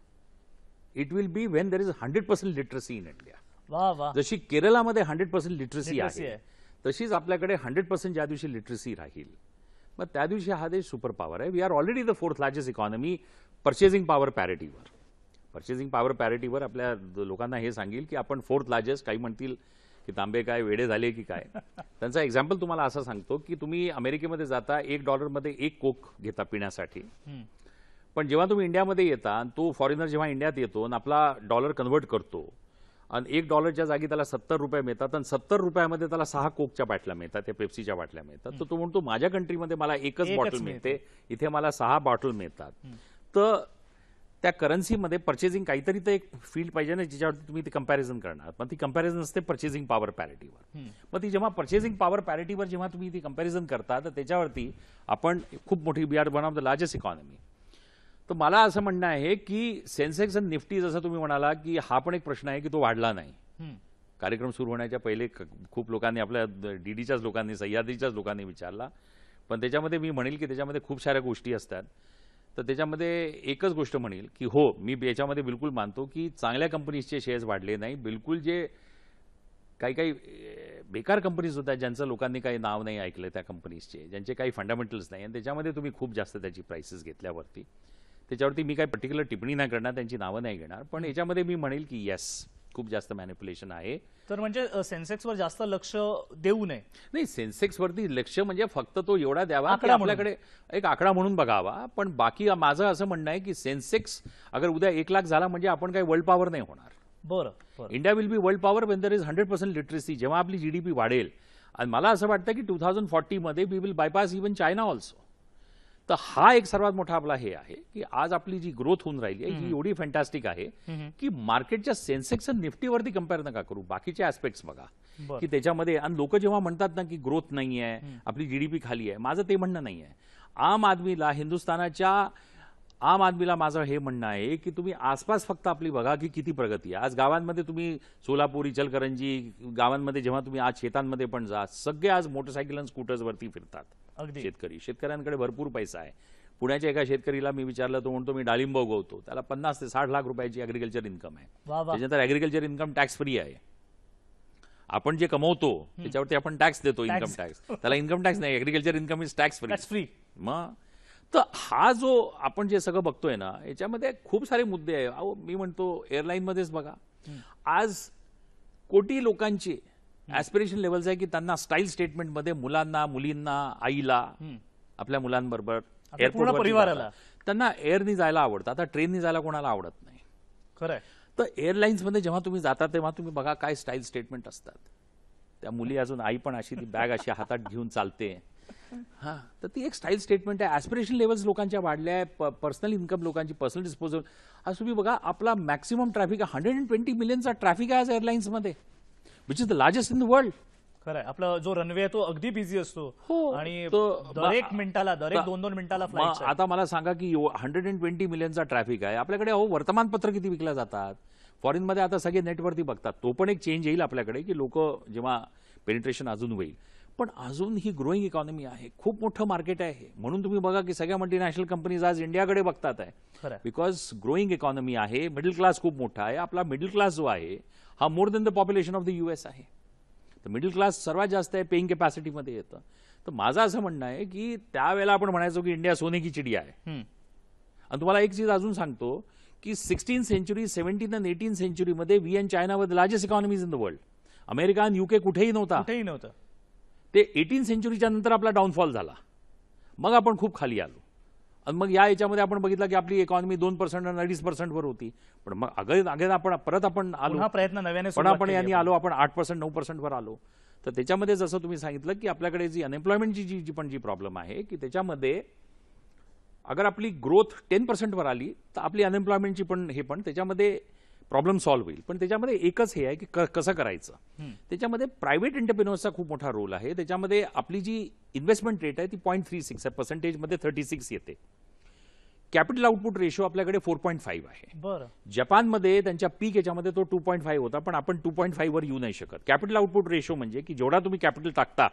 it will be when there is hundred percent literacy in India जशी केरळामध्ये हंड्रेड पर्सेंट लिटरसी आहे तशीच आपल्याकडे हंड्रेड पर्सेंट ज्या दिवशी लिटरसी राहील मग त्या दिवशी हा देश सुपर पॉवर आहे we are already the fourth largest economy purchasing power पॅरिटीवर पर्चेसिंग पॉवर पॅरिटीवर आपल्या लोकांना हे सांगेल की आपण फोर्थ लार्जेस्ट काही म्हणतील की तांबे काय वेडे झाले की काय त्यांचा एक्झाम्पल तुम्हाला असा सांगतो की तुम्ही अमेरिकेमध्ये जाता एक डॉलरमध्ये एक कोक घेता पिण्यासाठी पण जेव्हा तुम्ही इंडियामध्ये येता तो फॉरेनर जेव्हा इंडियात येतो आणि आपला डॉलर कन्वर्ट करतो आणि एक डॉलरच्या जागी त्याला सत्तर रुपये मिळतात आणि सत्तर रुपयामध्ये त्याला सहा कोकच्या बाटल्या मिळतात त्या पेप्सीच्या बाटल्या मिळतात तर तो म्हणतो माझ्या कंट्रीमध्ये मला एकच बॉटल मिळते इथे मला सहा बॉटल मिळतात तर त्या करन्सीमध्ये पर्चेसिंग काहीतरी तर एक फील्ड पाहिजे ना ज्याच्यावरती तुम्ही ती कम्पॅरिझन करणार मग ती कम्पॅरिझन असते पर्चेसिंग पॉवर पॅरिटीवर मग ती जेव्हा पर्चेसिंग पॉवर पॅरिटीवर जेव्हा तुम्ही ती कम्पॅरिझन करता तर त्याच्यावरती आपण खूप मोठी we are one of the largest economy तर मला असं म्हणणं आहे की सेन्सेक्स आणि निफ्टी जसं तुम्ही म्हणाला की हा पण एक प्रश्न आहे की तो वाढला नाही कार्यक्रम सुरू होण्याच्या पहिले खूप लोकांनी आपल्या डीडीच्याच लोकांनी सह्याद्रीच्याच लोकांनी विचारला पण त्याच्यामध्ये मी म्हणेल की त्याच्यामध्ये खूप साऱ्या गोष्टी असतात तर त्याच्यामध्ये एकच गोष्ट म्हणेल की हो मी याच्यामध्ये बिलकुल मानतो की चांगल्या कंपनीजचे शेअर्स वाढले नाही बिलकुल जे काही काही बेकार कंपनीज होत्या ज्यांचं लोकांनी काही नाव नाही ऐकलं त्या कंपनीजचे ज्यांचे काही फंडामेंटल्स नाही आणि त्याच्यामध्ये तुम्ही खूप जास्त त्याची प्राइसेस घेतल्यावरती त्याच्यावरती मी काही पर्टिक्युलर टिप्पणी नाही करणार त्यांची नावं नाही घेणार पण याच्यामध्ये मी म्हणेल की येस खूप जास्त मॅनिप्युलेशन आहे तर म्हणजे सेन्सेक्सवर जास्त लक्ष देऊ नये नाही सेन्सेक्सवरती लक्ष म्हणजे फक्त तो एवढा द्यावा आपल्याकडे एक आकडा म्हणून बघावा पण बाकी माझं असं म्हणणं आहे की सेन्सेक्स अगर उद्या एक लाख झाला म्हणजे आपण काही वर्ल्ड पॉवर नाही होणार बरं India will be world power when there is hundred percent literacy जेव्हा आपली जी वाढेल आणि मला असं वाटतं की टू थाउजंड फॉर्टीमध्ये we will bypass even China also तर हा एक सर्वात मोठा आपला हे आहे की आज आपली जी ग्रोथ होऊन राहिली आहे ही एवढी फॅन्टॅस्टिक आहे की मार्केटच्या सेन्सेक्स निफ्टीवरती कम्पेअर नका करू बाकीचे ऍस्पेक्ट्स बघा की त्याच्यामध्ये आणि लोक जेव्हा म्हणतात ना की ग्रोथ नाही आहे आपली जीडीपी खाली आहे माझं ते म्हणणं नाही आहे आम आदमीला हिंदुस्थानाच्या आम आदमीला माझं हे म्हणणं आहे की तुम्ही आसपास फक्त आपली बघा की किती प्रगती आहे आज गावांमध्ये तुम्ही सोलापूर इचलकरंजी गावांमध्ये जेव्हा तुम्ही आज शेतांमध्ये पण जा सगळे आज मोटरसायकल आणि स्कूटर्सवरती फिरतात शेतकरी शेतकऱ्यांकडे भरपूर पैसा आहे पुण्याच्या एका शेतकरीला मी विचारलं तो म्हणतो मी डाळिंब उगवतो त्याला पन्नास ते साठ लाख रुपयाची अॅग्रिकल्चर इन्कम आहे त्याच्यानंतर अॅग्रिकल्चर इन्कम टॅक्स फ्री आहे आपण जे कमवतो त्याच्यावरती आपण टॅक्स देतो इन्कम टॅक्स त्याला इन्कम टॅक्स नाही agriculture income is tax free free मग तर हा जो आपण जे सगळं बघतोय ना याच्यामध्ये खूप सारे मुद्दे आहे अहो मी म्हणतो मध्येच बघा आज कोटी लोकांची ऍस्पिरेशन लेवल्स आहे की त्यांना स्टाईल स्टेटमेंट मध्ये मुलांना मुलींना आईला आपल्या मुलांबरोबर एअरपोर्ट परिवाराला त्यांना एअरनी जायला आवडतं आता ट्रेननी जायला कोणाला आवडत नाही खरं तर मध्ये जेव्हा तुम्ही जाता तेव्हा तुम्ही बघा काय स्टाईल स्टेटमेंट असतात त्या मुली अजून आई पण अशी ती बॅग अशी हातात घेऊन चालते हा तर ती एक स्टाईल स्टेटमेंट आहे ॲस्पिरेशन लेवल्स लोकांच्या वाढल्या आहे पर्सनल इन्कम लोकांची पर्सनल डिस्पोजल आज तुम्ही बघा आपला maximum traffic hundred and twenty मिलियनचा ट्रॅफिक आहे आज एअरलाईन्समध्ये which is the largest in the world खरं आपला जो रनवे आहे तो अगदी बिझी असतो हो. आणि तो दरेक मिनिटाला दरेक दोन दोन मिनिटाला आता मला सांगा की हंड्रेड अँड ट्वेंटी मिलियनचा ट्रॅफिक आहे आपल्याकडे अहो वर्तमानपत्र किती विकल्या जातात फॉरेन मध्ये आता सगळे नेटवरती बघतात तो पण एक चेंज येईल आपल्याकडे की लोक जेव्हा पेनिट्रेशन अजून होईल पण अजून ही ग्रोईंग इकॉनॉमी आहे खूप मोठं मार्केट आहे म्हणून तुम्ही बघा की सगळ्या मल्टीनॅशनल कंपनीज आज इंडियाकडे बघतात आहे बिकॉज ग्रोईंग इकॉनॉमी आहे मिडल क्लास खूप मोठा आहे आपला मिडल क्लास जो आहे हा more than the population of the U S आहे तर मिडल क्लास सर्वात जास्त आहे पेईंग कॅपॅसिटीमध्ये येतं तर माझं असं म्हणणं आहे की त्यावेळेला आपण म्हणायचो की इंडिया सोने की चिडी आहे आणि तुम्हाला एक चीज अजून सांगतो की sixteen century seventeen and eighteen सेंचुरीमध्ये we and China were largest economies in the world America आणि युके कुठेही नव्हता कुठेही नव्हता ते एटीन सेंचुरीच्या नंतर आपला डाऊनफॉल झाला मग आपण खूप खाली आलो आणि मग या याच्यामध्ये आपण बघितलं की आपली इकॉनॉमी दोन पर्सेंट आणि अडीच वर होती पण मग अगदी अगेन आपण परत आपण आलो हा प्रयत्न नव्याने पण आपण यांनी आलो आपण आठ पर्सेंट नऊ वर आलो तर त्याच्यामध्ये जसं तुम्ही सांगितलं की आपल्याकडे जी अनएम्प्लॉयमेंटची जी जी पण जी प्रॉब्लेम आहे की त्याच्यामध्ये अगर आपली ग्रोथ टेन वर आली तर आपली अनएम्प्लॉयमेंटची पण हे पण त्याच्यामध्ये प्रॉब्लेम सॉल्व्ह होईल पण त्याच्यामध्ये एकच हे आहे की कसं करायचं त्याच्यामध्ये प्रायव्हेट एंटरप्रिन्युअर्सचा खूप मोठा रोल आहे त्याच्यामध्ये आपली जी इन्व्हेस्टमेंट रेट आहे ती पॉईंट थ्री सिक्स आहे पर्सेंटेजमध्ये थर्टी सिक्स येते कॅपिटल आउटपुट रेशो आपल्याकडे फोर पॉईंट फाईव्ह आहे जपानमध्ये त्यांच्या पीक याच्यामध्ये तो टू पॉईंट फाईव्ह होता पण आपण टू पॉईंट फाईव्हवर येऊ नाही शकत कॅपिटल आउटपुट रेशो म्हणजे की जेवढा तुम्ही कॅपिटल टाकता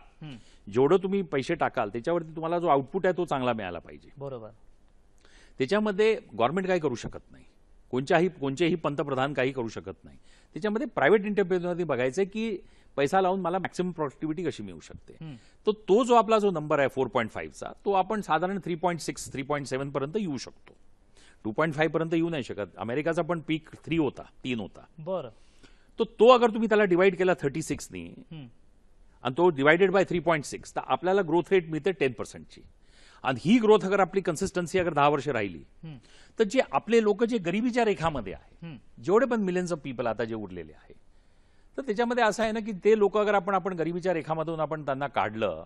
जेवढं तुम्ही पैसे टाकाल त्याच्यावरती तुम्हाला जो आउटपुट आहे तो चांगला मिळाला पाहिजे बरोबर त्याच्यामध्ये गव्हर्नमेंट काही करू शकत नाही कोणत्याही कोणतेही पंतप्रधान काही करू शकत नाही त्याच्यामध्ये प्रायव्हेट इंटरप्रेनरनी बघायचं की पैसा लावून मला मॅक्सिमम प्रॉडक्टिव्हिटी कशी मिळू शकते तर तो जो आपला जो नंबर आहे फोर पॉईंट फाईव्हचा तो आपण साधारण three point six three point पर्यंत येऊ शकतो टू पॉईंट पर्यंत येऊ नाही शकत अमेरिकाचा पण पीक थ्री होता तीन होता बरं तो तो अगर तुम्ही त्याला डिवाइड केला थर्टी सिक्सनी आणि तो divided by three point six तर आपल्याला ग्रोथ रेट मिळते टेन पर्सेंटची आणि ही ग्रोथ अगर आपली कन्सिस्टन्सी अगर दहा वर्ष राहिली तर जे आपले लोक जे गरिबीच्या रेखामध्ये आहे जेवढे पण मिलियन्स ऑफ पीपल आता जे उरलेले आहे तर त्याच्यामध्ये असं आहे ना की ते लोक अगर आपण आपण गरिबीच्या रेखामधून आपण त्यांना काढलं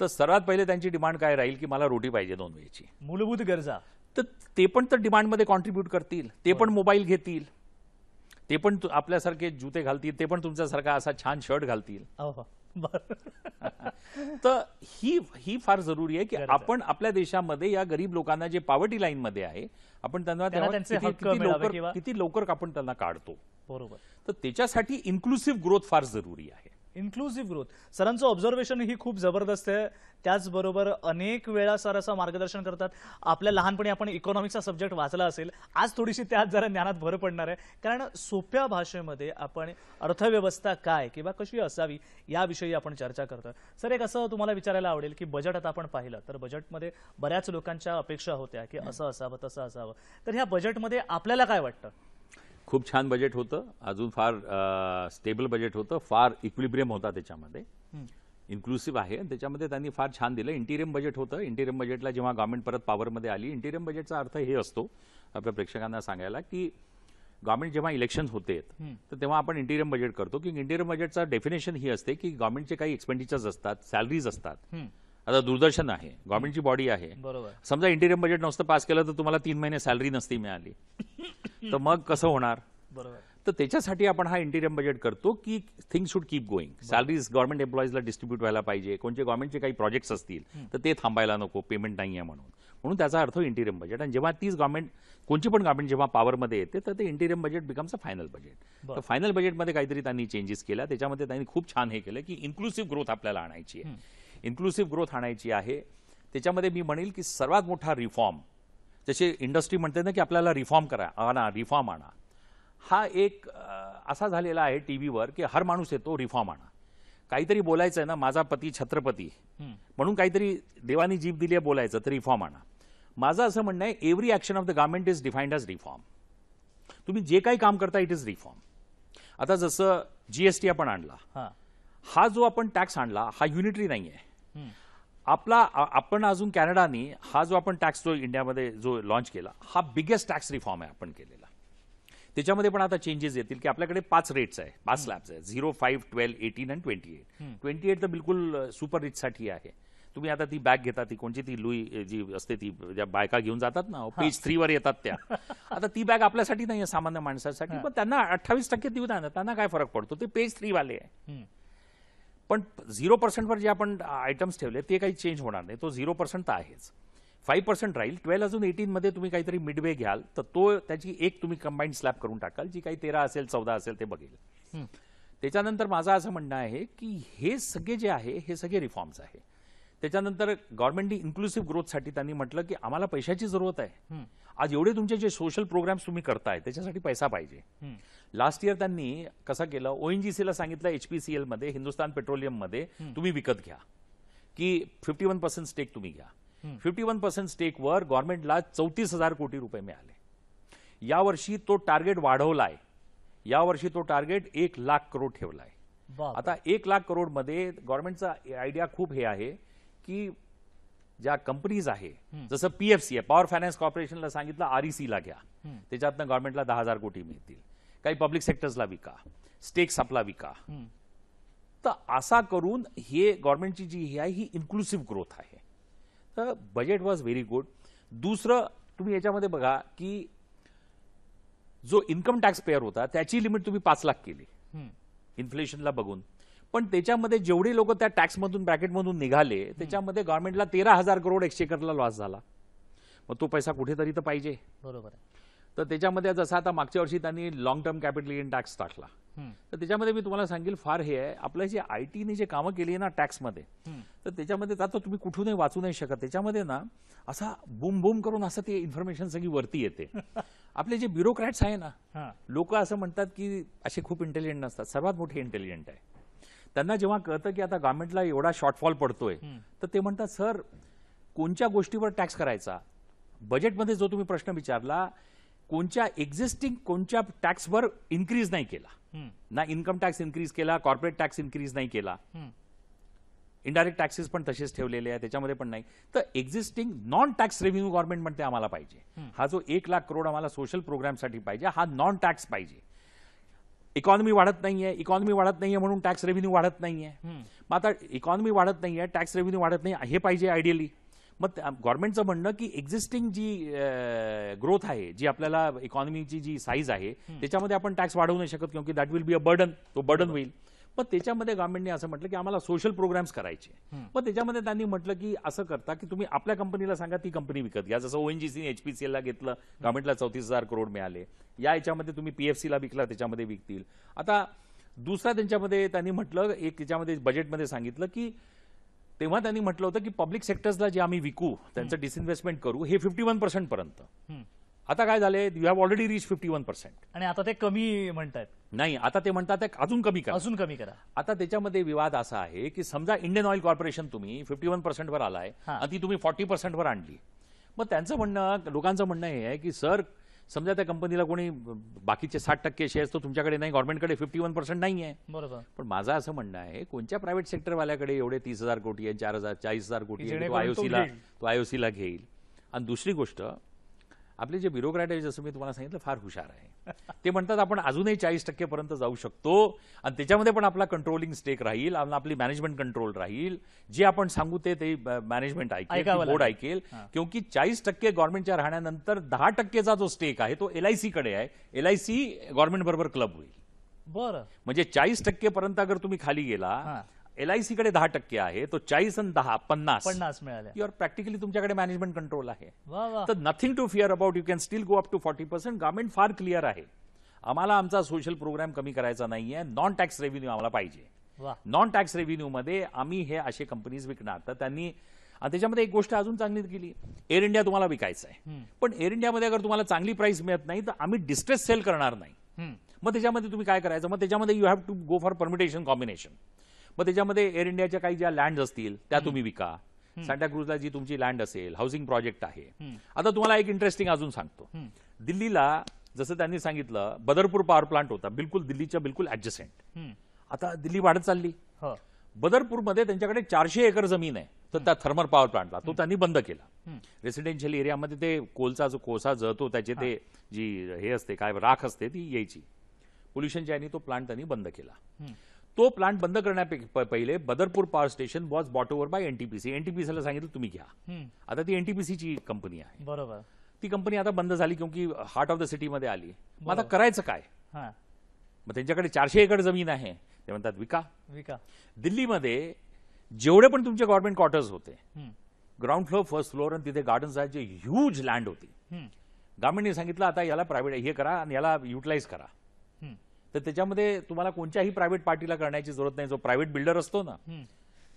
तर सर्वात पहिले त्यांची डिमांड काय राहील की मला रोटी पाहिजे दोन वेळेची मूलभूत गरजा तर ते पण तर डिमांडमध्ये कॉन्ट्रीब्यूट करतील ते पण मोबाईल घेतील ते पण आपल्यासारखे जूते घालतील ते पण तुमच्यासारखा असा छान शर्ट घालतील <laughs> तर ही ही फार जरुरी आहे की आपण आपल्या देशामध्ये या गरीब लोकांना जे पॉवर्टी लाईन मध्ये आहे आपण त्यांना किती किती लवकर आपण त्यांना काढतो बरोबर तर त्याच्यासाठी इन्क्लुसिव्ह ग्रोथ फार जरुरी आहे इन्क्लुझिव्ह ग्रोथ सरांचं ऑब्झर्वेशन ही खूप जबरदस्त आहे त्याचबरोबर अनेक वेळा सर असं मार्गदर्शन करतात आपल्या लहानपणी आपण इकॉनॉमिक्सचा सब्जेक्ट वाचला असेल आज थोडीशी त्यात जरा ज्ञानात भर पडणार आहे कारण सोप्या भाषेमध्ये आपण अर्थव्यवस्था काय किंवा कशी असावी याविषयी आपण चर्चा करतो सर एक असं तुम्हाला विचारायला आवडेल की बजेट आता आपण पाहिलं तर बजेटमध्ये बऱ्याच लोकांच्या अपेक्षा होत्या की असं असावं तसं असावं तर ह्या बजेटमध्ये आपल्याला काय वाटतं खूप छान बजेट होतं अजून फार स्टेबल बजेट होतं फार इक्विब्रियम होता त्याच्यामध्ये इन्क्लुसिव्ह आहे आणि त्याच्यामध्ये त्यांनी फार छान दिलं इंटिरियम बजेट होतं इंटिरियम बजेटला जेव्हा गव्हर्मेंट परत पॉवरमध्ये आली इंटिरियम बजेटचा अर्थ हे असतो आपल्या प्रेक्षकांना सांगायला की गव्हर्मेंट जेव्हा इलेक्शन होते तर तेव्हा आपण इंटिरियम बजेट करतो की इंटिरियम बजेटचा डेफिनेशन ही असते की गव्हर्मेंटचे काही एक्सपेंडिचर्स असतात सॅलरीज असतात आता दूरदर्शन आहे गव्हर्मेंटची बॉडी आहे बरोबर समजा इंटिरियम बजेट नसतं पास केलं तर तुम्हाला तीन महिने सॅलरी नसती मिळाली <laughs> तर मग कसं होणार तर त्याच्यासाठी आपण हा इंटिरियम बजेट करतो की thing should keep going salaries government एम्प्लॉईजला डिस्ट्रीब्यूट व्हायला पाहिजे कोणते गव्हर्नमेंटचे काही प्रोजेक्ट्स असतील तर ते थांबायला नको पेमेंट नाही आहे म्हणून म्हणून त्याचा अर्थ इंटिरियम बजेट आणि जेव्हा तीच गव्हर्मेंट कोणची पण गव्हर्नमेंट जेव्हा पॉवरमध्ये येते तर ते interim budget becomes a final budget तर फायनल बजेटमध्ये काहीतरी त्यांनी चेंजेस केल्या त्याच्यामध्ये त्यांनी खूप छान हे केलं की इन्क्लुसिव्ह ग्रोथ आपल्याला आणायची आहे इन्क्लुसिव्ह ग्रोथ आणायची आहे त्याच्यामध्ये मी म्हणेल की सर्वात मोठा रिफॉर्म जसे इंडस्ट्री म्हणते ना की आपल्याला रिफॉर्म करा आणा रिफॉर्म आणा हा एक असा झालेला आहे टी व्हीवर की हर माणूस येतो रिफॉर्म आणा काहीतरी बोलायचं आहे ना माझा पती छत्रपती म्हणून काहीतरी देवानी जीप दिली आहे बोलायचं तर रिफॉर्म आणा माझं असं म्हणणं आहे every action of the government is defined as reform तुम्ही जे काही काम करता इट इज रिफॉर्म आता जसं जीएसटी आपण आणला हा जो आपण टॅक्स आणला हा युनिटरी नाही आहे आपला आपण अजून कॅनडानी हा जो आपण टॅक्स जो इंडियामध्ये जो लॉन्च केला हा बिगेस्ट टॅक्स रिफॉर्म आहे आपण केलेला त्याच्यामध्ये पण आता चेंजेस येतील की आपल्याकडे पाच रेट्स आहे पाच स्लॅब्स आहे झिरो फाईव्ह ट्वेल्व एटीन आणि ट्वेंटी एट ट्वेंटी एट तर बिलकुल सुपर रिचसाठी आहे तुम्ही आता ती बॅग घेता ती कोणती ती लुई जी असते ती ज्या बायका घेऊन जातात ना पेज थ्रीवर येतात त्या <laughs> आता ती बॅग आपल्यासाठी नाही आहे सामान्य माणसासाठी पण त्यांना अठ्ठावीस टक्के देऊ ना त्यांना काय फरक पडतो ते पेज थ्रीवाले आहे पण झिरो पर्सेंटवर जे आपण आयटम्स ठेवले ते काही चेंज होणार नाही तो झिरो पर्सेंट तर आहेच फाईव्ह पर्सेंट राहील ट्वेल्व अजून एटीनमध्ये तुम्ही काहीतरी मिडवे घ्याल तर तो त्याची एक तुम्ही कंबाईंड स्लॅब करून टाकाल जी काही तेरा असेल चौदा असेल ते बघेल त्याच्यानंतर माझं असं म्हणणं आहे की हे सगळे जे आहे हे सगळे रिफॉर्म्स आहे त्याच्यानंतर गव्हर्नमेंटनी इन्क्लुसिव्ह ग्रोथसाठी त्यांनी म्हटलं की आम्हाला पैशाची जरूरत आहे आज एवढे तुमचे जे सोशल प्रोग्राम्स तुम्ही करताय त्याच्यासाठी पैसा पाहिजे लास्ट इयर त्यांनी कसं केलं ओएनजीसीला सांगितलं एचपीसीएल हिंदुस्थान हिंदुस्तान मध्ये तुम्ही विकत घ्या की फिफ्टी वन पर्सेंट स्टेक तुम्ही घ्या फिफ्टी वन पर्सेंट स्टेकवर गव्हर्नमेंटला चौतीस हजार कोटी रुपये मिळाले यावर्षी तो टार्गेट वाढवलाय आहे यावर्षी तो टार्गेट एक लाख करोड ठेवलाय आता एक लाख करोड मध्ये गव्हर्नमेंटचा आयडिया खूप हे आहे की ज्या कंपनीज आहे जसं पीएफसी आहे पॉवर फायनान्स कॉर्पोरेशनला सांगितलं आरईसीला e घ्या त्याच्यातनं गव्हर्नमेंटला दहा हजार कोटी मिळतील काही पब्लिक सेक्टर्सला विका स्टेक्स आपला विका तर असा करून हे गव्हर्नमेंटची जी हे आहे ही इन्क्लुसिव्ह ग्रोथ आहे तर बजेट वॉज व्हेरी गुड दुसरं तुम्ही याच्यामध्ये बघा की जो इन्कम टॅक्स पेअर होता त्याची लिमिट तुम्ही पाच लाख केली इन्फ्लेशनला बघून पण त्याच्यामध्ये जेवढे लोक त्या टॅक्समधून ब्रॅकेटमधून निघाले त्याच्यामध्ये गव्हर्नमेंटला तेरा हजार करोड एक्सचेकरला लॉस झाला मग तो पैसा कुठेतरी तर पाहिजे बरोबर आहे तर त्याच्यामध्ये जसं आता मागच्या वर्षी त्यांनी long term capital gain tax टाकला तर त्याच्यामध्ये मी तुम्हाला सांगेल फार हे आहे आपल्या जे आय टीने जे कामं केली आहे ना टॅक्समध्ये तर त्याच्यामध्ये आता तुम्ही कुठूनही वाचू नाही शकत त्याच्यामध्ये ना असा बुम बुम करून असं ते इन्फॉर्मेशन सगळी वरती येते <laughs> आपले जे ब्युरोक्रॅट्स आहे ना लोक असं म्हणतात की असे खूप इंटेलिजंट नसतात सर्वात मोठे इंटेलिजंट आहे त्यांना जेव्हा कळतं की आता गव्हर्नमेंटला एवढा शॉर्टफॉल पडतोय तर ते म्हणतात सर कोणत्या गोष्टीवर टॅक्स करायचा बजेटमध्ये जो तुम्ही प्रश्न विचारला कोणत्या एक्झिस्टिंग कोणत्या टॅक्सवर इन्क्रीज नाही केला ना इन्कम टॅक्स इन्क्रीज केला कॉर्पोरेट टॅक्स इन्क्रीज नाही केला इनडायरेक्ट टॅक्सेस पण तसेच ठेवलेले आहे त्याच्यामध्ये पण नाही तर existing non tax revenue government म्हणते आम्हाला पाहिजे हा जो एक लाख करोड आम्हाला सोशल प्रोग्रामसाठी पाहिजे हा नॉन टॅक्स पाहिजे इकॉनॉमी वाढत नाहीये इकॉनॉमी वाढत नाहीये म्हणून टॅक्स रेव्हेन्यू वाढत नाहीये मग आता इकॉनॉमी वाढत नाहीये टॅक्स रेव्हेन्यू वाढत नाही हे पाहिजे आयडियली मग गव्हर्नमेंटचं म्हणणं की एक्झिस्टिंग जी ग्रोथ आहे जी आपल्याला इकॉनॉमीची जी साईज आहे त्याच्यामध्ये आपण टॅक्स वाढवू नाही शकत किंवा that will be a burden तो बर्डन होईल मग त्याच्यामध्ये गव्हर्नमेंटने असं म्हटलं की आम्हाला सोशल प्रोग्राम्स करायचे मग त्याच्यामध्ये त्यांनी म्हटलं की असं करता की तुम्ही आपल्या कंपनीला सांगा ती कंपनी विकत घ्या जसं ओएनजीसीने एचपीसीएलला घेतलं गव्हर्नमेंटला चौतीस हजार करोड मिळाले या याच्यामध्ये तुम्ही पीएफसीला विकला त्याच्यामध्ये विकतील आता दुसरा त्यांच्यामध्ये त्यांनी म्हटलं एक त्याच्यामध्ये बजेटमध्ये सांगितलं की तेव्हा त्यांनी म्हटलं होतं की पब्लिक सेक्टर्सला जे आम्ही विकू त्यांचं डिसइन्व्हेस्टमेंट करू हे फिफ्टी वन पर्यंत आता काय झाले you have already reach fifty one percent आणि आता ते कमी म्हणतात नाही आता ते म्हणतात अजून कमी करा अजून कमी करा आता त्याच्यामध्ये विवाद असा आहे की समजा इंडियन ऑइल कॉर्पोरेशन तुम्ही फिफ्टी वन वर आलाय आणि ती तुम्ही फॉर्टी वर आणली मग त्यांचं म्हणणं लोकांचं म्हणणं हे आहे की सर समजा त्या कंपनीला कोणी बाकीचे साठ टक्के शेअर्स तर तुमच्याकडे नाही गव्हर्नमेंटकडे फिफ्टी वन पर्सेंट नाही आहे बरोबर पण माझं असं म्हणणं आहे कोणत्या प्रायव्हेट सेक्टरवाल्याकडे एवढे तीस हजार कोटी आहे चार हजार चाळीस हजार कोटी आहे तो आयओसीला घेईल आणि दुसरी गोष्ट आपले जे ब्युरोक्रॅट आहे जसं मी तुम्हाला सांगितलं फार हुशार आहे ते म्हणतात आपण अजूनही चाळीस टक्केपर्यंत जाऊ शकतो आणि त्याच्यामध्ये पण आपला कंट्रोलिंग स्टेक राहील आपली मॅनेजमेंट कंट्रोल राहील जे आपण सांगू ते मॅनेजमेंट ऐकेल बोर्ड ऐकेल किंवा चाळीस टक्के गव्हर्नमेंटच्या राहण्यानंतर दहा टक्केचा जो स्टेक आहे तो कडे आहे एलआयसी गव्हर्नमेंट बरोबर क्लब होईल बरं म्हणजे चाळीस टक्केपर्यंत अगर तुम्ही खाली गेला एल आय दहा टक्के आहे तो चाळीस आणि दहा पन्नास पन्नास मिळाले प्रॅक्टिकली तुमच्याकडे मॅनेजमेंट कंट्रोल आहे तर nothing to fear about you can still go up to forty percent government फार क्लिअर आहे आम्हाला आमचा सोशल प्रोग्राम कमी करायचा नाहीये नॉन टॅक्स रेव्हेन्यू आम्हाला पाहिजे नॉन टॅक्स मध्ये आम्ही हे असे कंपनीज विकणार तर त्यांनी त्याच्यामध्ये एक गोष्ट अजून चांगली केली एअर इंडिया तुम्हाला विकायचं आहे पण एअर इंडियामध्ये अगर तुम्हाला चांगली प्राइस मिळत नाही तर आम्ही डिस्ट्रेस सेल करणार नाही मग त्याच्यामध्ये तुम्ही काय करायचं मग त्याच्यामध्ये you have to go for permutation combination मग त्याच्यामध्ये एअर इंडियाच्या काही ज्या लँड असतील त्या तुम्ही विका सांताक्रूजला जी तुमची लँड असेल हाऊसिंग प्रोजेक्ट आहे आता तुम्हाला एक इंटरेस्टिंग अजून सांगतो दिल्लीला जसं त्यांनी सांगितलं बदरपूर पॉवर प्लांट होता बिलकुल दिल्लीच्या बिलकुल ऍडजसेंट आता दिल्ली वाढत चालली बदरपूरमध्ये हो. त्यांच्याकडे चारशे एकर जमीन आहे तर त्या थर्मल पॉवर प्लांटला तो त्यांनी बंद केला रेसिडेन्शियल एरियामध्ये ते कोलचा जो कोसा जळतो त्याचे ते जी हे असते काय राख असते ती यायची पोल्युशनच्या तो प्लांट त्यांनी बंद केला तो प्लांट बंद करण्या पहिले Badarpur power station was bought over by NTPC एनटीपीसीला सांगितलं तुम्ही घ्या आता ती ची कंपनी आहे बरोबर ती कंपनी आता बंद झाली किंवा हार्ट ऑफ द मध्ये आली मग आता करायचं काय मग त्यांच्याकडे चारशे एकर जमीन आहे ते म्हणतात विका विका दिल्लीमध्ये जेवढे पण तुमचे गव्हर्नमेंट क्वार्टर्स होते ग्राउंड फ्लोर फर्स्ट फ्लोर आणि तिथे गार्डन्स आहेत जे ह्यूज लँड होती गव्हर्नमेंटने सांगितलं आता याला प्रायव्हेट हे करा आणि याला युटिलाइज करा तर त्याच्यामध्ये तुम्हाला कोणत्याही प्रायव्हेट पार्टीला करण्याची जरूरत नाही जो प्रायव्हेट बिल्डर असतो ना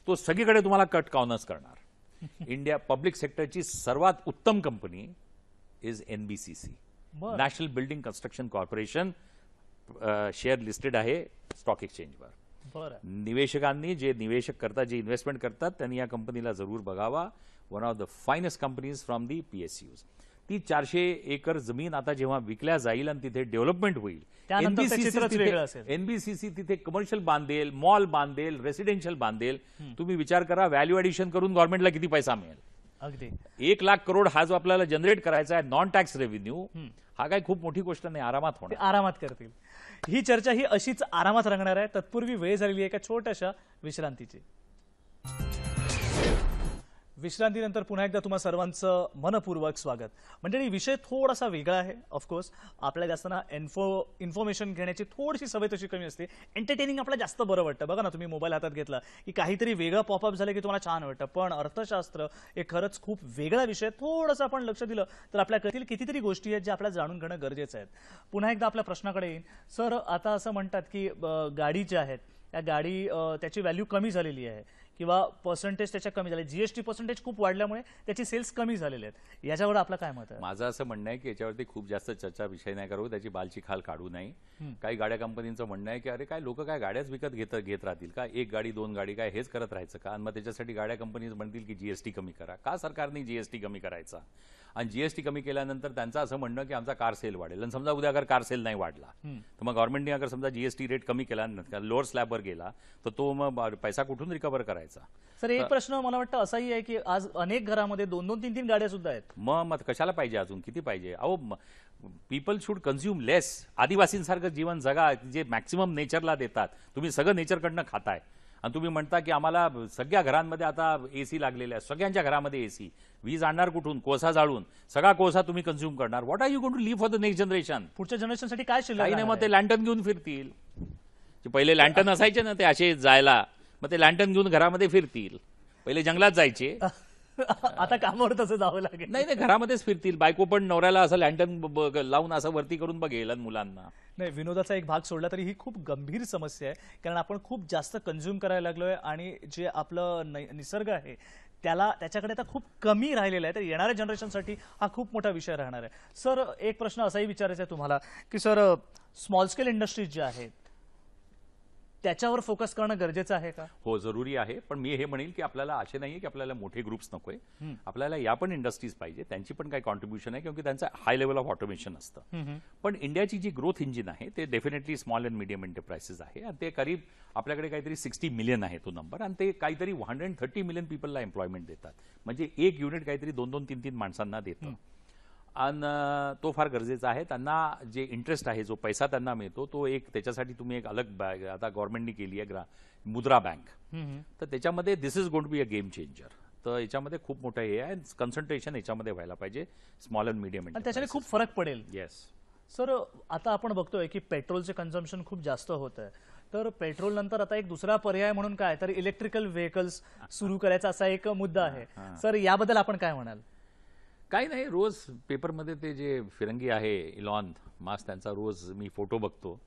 तो सगळीकडे तुम्हाला कट कॉनर्स करणार इंडिया पब्लिक सेक्टरची सर्वात उत्तम company is N B C C National Building Construction Corporation share listed आहे स्टॉक एक्सचेंजवर निवेशकांनी जे निवेशक करतात जे इन्व्हेस्टमेंट करतात त्यांनी या कंपनीला जरूर बघावा one of the finest companies from the PSUs ती चारशे एकर जमीन आता जेव्हा विकल्या जाईल आणि तिथे डेव्हलपमेंट होईल एनबीसीसी तिथे कमर्शियल बांधेल मॉल बांधेल रेसिडेन्शियल बांधेल तुम्ही विचार करा व्हॅल्यू ऍडिशन करून गव्हर्नमेंटला किती पैसा मिळेल अगदी एक लाख करोड हा जो आपल्याला जनरेट करायचा आहे नॉन टॅक्स रेव्हेन्यू हा काही खूप मोठी गोष्ट नाही आरामात होणार आरामात करतील ही चर्चा ही अशीच आरामात रंगणार आहे तत्पूर्वी वेळ झालेली एका छोट्याशा विश्रांतीची विश्रांतीनंतर पुन्हा एकदा तुम्हा सर्वांचं मनपूर्वक स्वागत मंडळी विषय थोडासा वेगळा आहे ऑफकोर्स आपल्याला असताना इन्फो इन्फॉर्मेशन घेण्याची थोडीशी सवय तशी कमी असते एंटरटेनिंग आपल्याला जास्त बरं वाटतं बघा ना तुम्ही मोबाईल हातात घेतला की काहीतरी वेगळं पॉपअप झालं की तुम्हाला छान वाटतं पण अर्थशास्त्र हे खरंच खूप वेगळा विषय थोडंसं आपण लक्ष दिलं तर आपल्या कितीतरी गोष्टी आहेत ज्या आपल्याला जाणून घेणं गरजेचं आहे पुन्हा एकदा आपल्या प्रश्नाकडे येईन सर आता असं म्हणतात की गाडी ज्या आहेत त्या गाडी त्याची व्हॅल्यू कमी झालेली आहे किंवा पर्सेंटेज त्याच्या कमी झाले जीएसटी पर्सेंटेज खूप वाढल्यामुळे त्याची सेल्स कमी झालेले आहेत याच्यावर आपलं काय मत आहे माझं असं म्हणणं आहे की याच्यावरती खूप जास्त चर्चा विषय नाही करू त्याची बालची खाल काढू नाही काही गाड्या कंपनीचं म्हणणं आहे की अरे काय लोक काय गाड्याच विकत घेत घेत राहतील का एक गाडी दोन गाडी काय हेच करत राहायचं का आणि मग त्याच्यासाठी गाड्या कंपनीज म्हणतील की जीएसटी कमी करा का सरकारने जीएसटी कमी करायचा आणि जीएसटी कमी केल्यानंतर त्यांचं असं म्हणणं की आमचा कार सेल वाढेल आणि समजा उद्या अगर कार सेल नाही वाढला तर मग गव्हर्नमेंटने अगर समजा जीएसटी रेट कमी केला लोअर स्लॅबवर गेला तर तो मग पैसा कुठून रिकव्हर करायचा करायचा सर एक प्रश्न मला वाटतं असाही आहे की आज अनेक घरामध्ये दोन दोन तीन तीन गाड्या सुद्धा आहेत मग कशाला पाहिजे अजून किती पाहिजे अहो पीपल शुड कन्झ्युम लेस आदिवासींसारखं जीवन जगा जे मॅक्सिमम नेचरला देतात तुम्ही सगळं नेचरकडनं खाताय आणि तुम्ही म्हणता की आम्हाला सगळ्या घरांमध्ये आता ए सी लागलेल्या आहे सगळ्यांच्या घरामध्ये ए सी वीज आणणार कुठून कोळसा जाळून सगळा कोळसा तुम्ही कन्झ्युम करणार what are you going to live for the next generation पुढच्या जनरेशनसाठी काय शिल्लक नाही मग ते लँटन घेऊन फिरतील पहिले लँटन असायचे ना ते असे जायला मग ते लँटर्न घेऊन घरामध्ये फिरतील पहिले जंगलात जायचे <laughs> आता कामावर तसं जावं लागेल नाही नाही घरामध्येच फिरतील बायको पण नवऱ्याला असं लँटन लावून असं वरती करून बघेल मुलांना नाही विनोदाचा एक भाग सोडला तरी ही खूप गंभीर समस्या आहे कारण आपण खूप जास्त कन्झ्युम करायला लागलोय आणि जे आपलं निसर्ग आहे त्याला त्याच्याकडे आता खूप कमी राहिलेला आहे तर येणाऱ्या जनरेशनसाठी हा खूप मोठा विषय राहणार आहे सर एक प्रश्न असाही विचारायचा आहे तुम्हाला की सर स्मॉल स्केल इंडस्ट्रीज जे आहेत त्याच्यावर फोकस करणं गरजेचं आहे का हो जरुरी आहे पण मी हे म्हणेल की आपल्याला असे नाही की आपल्याला मोठे ग्रुप्स नकोय आपल्याला या पण इंडस्ट्रीज पाहिजे त्यांची पण काही कॉन्ट्रीब्युशन आहे किंवा त्यांचं हाय लेवल ऑफ ऑटोमेशन असतं पण इंडियाची जी ग्रोथ इंजिन आहे ते definitely small and medium enterprises आहे आणि ते करीब आपल्याकडे काहीतरी सिक्स्टी मिलियन आहे तो नंबर आणि ते काहीतरी हंड्रेड थर्टी मिलियन पीपलला एम्प्लॉयमेंट देतात म्हणजे एक युनिट काहीतरी दोन दोन तीन तीन माणसांना देतं आणि तो फार गरजेचा आहे त्यांना जे इंटरेस्ट आहे जो पैसा त्यांना मिळतो तो एक त्याच्यासाठी तुम्ही एक अलग बॅग आता गव्हर्नमेंटनी केली आहे मुद्रा बँक तर त्याच्यामध्ये this is gonna be a game changer तर याच्यामध्ये खूप मोठं हे आहे कन्सन्ट्रेशन याच्यामध्ये व्हायला पाहिजे स्मॉल अँड मिडियम त्याच्याने खूप फरक पडेल येस सर आता आपण बघतोय की पेट्रोलचे कन्झम्पशन खूप जास्त होत आहे तर पेट्रोल नंतर आता एक दुसरा पर्याय म्हणून काय तर इलेक्ट्रिकल व्हेकल्स सुरू करायचा असा एक मुद्दा आहे सर याबद्दल आपण काय म्हणाल काही नाही रोज पेपरमध्ये ते जे फिरंगी आहे इलॉन मास त्यांचा रोज मी फोटो बघतो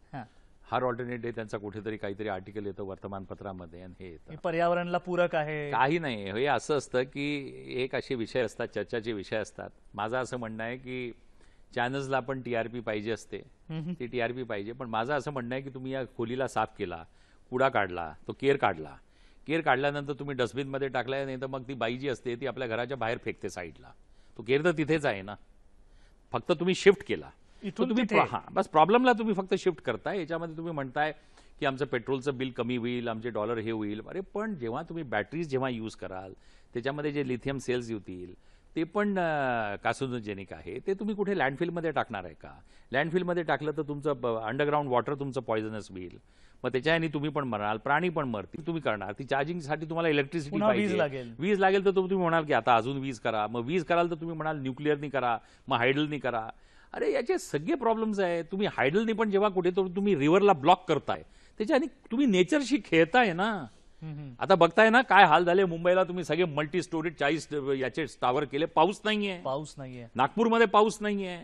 हर ऑल्टरनेट डे त्यांचा कुठेतरी काहीतरी आर्टिकल येतो वर्तमानपत्रामध्ये आणि हे पर्यावरणला पूरक आहे काही नाही हे असं असतं की एक असे विषय असतात चर्चाचे विषय असतात माझं असं म्हणणं आहे की चॅनल्सला पण टी आर पी पाहिजे असते ती टी आर पी पाहिजे पण माझं असं म्हणणं आहे की तुम्ही या खोलीला साफ केला कुडा काढला तो केर काढला केर काढल्यानंतर तुम्ही डस्टबिनमध्ये टाकलाय नाही तर मग ती बाई जी असते ती आपल्या घराच्या बाहेर फेकते साईडला तो गिर्द तिथेच आहे ना फक्त तुम्ही शिफ्ट केला इथून तुम्ही हा बस प्रॉब्लेमला तुम्ही फक्त शिफ्ट करताय याच्यामध्ये तुम्ही म्हणताय की आमचं पेट्रोलचं बिल कमी होईल आमचे डॉलर हे होईल अरे पण जेव्हा तुम्ही बॅटरीज जेव्हा यूज कराल त्याच्यामध्ये जे लिथियम सेल्स येतील ते पण जेनिक आहे ते तुम्ही कुठे लँडफिलमध्ये टाकणार आहे का लँडफिलमध्ये टाकलं तर तुमचं अंडरग्राऊंड वॉटर तुमचं पॉयझनस होईल मग त्याच्याने तुम्ही पण मराल प्राणी पण मरतील तुम्ही करणार ती चार्जिंगसाठी तुम्हाला इलेक्ट्रिसिटी वीज लागेल वीज लागेल तर तुम्ही म्हणाल की आता अजून वीज करा मग वीज कराल तर तुम्ही म्हणाल न्यूक्लिअरनी करा मग हायडलनी करा अरे याचे सगळे प्रॉब्लेम्स आहे तुम्ही हायडलनी पण जेव्हा कुठे तर तुम्ही रिव्हरला ब्लॉक करताय त्याच्याने तुम्ही नेचरशी खेळताय ना आता बघताय ना काय हाल झाले मुंबईला तुम्ही सगळे मल्टी स्टोरीज चाळीस याचे टावर केले पाऊस नाहीये पाऊस नाहीये नागपूरमध्ये पाऊस नाहीये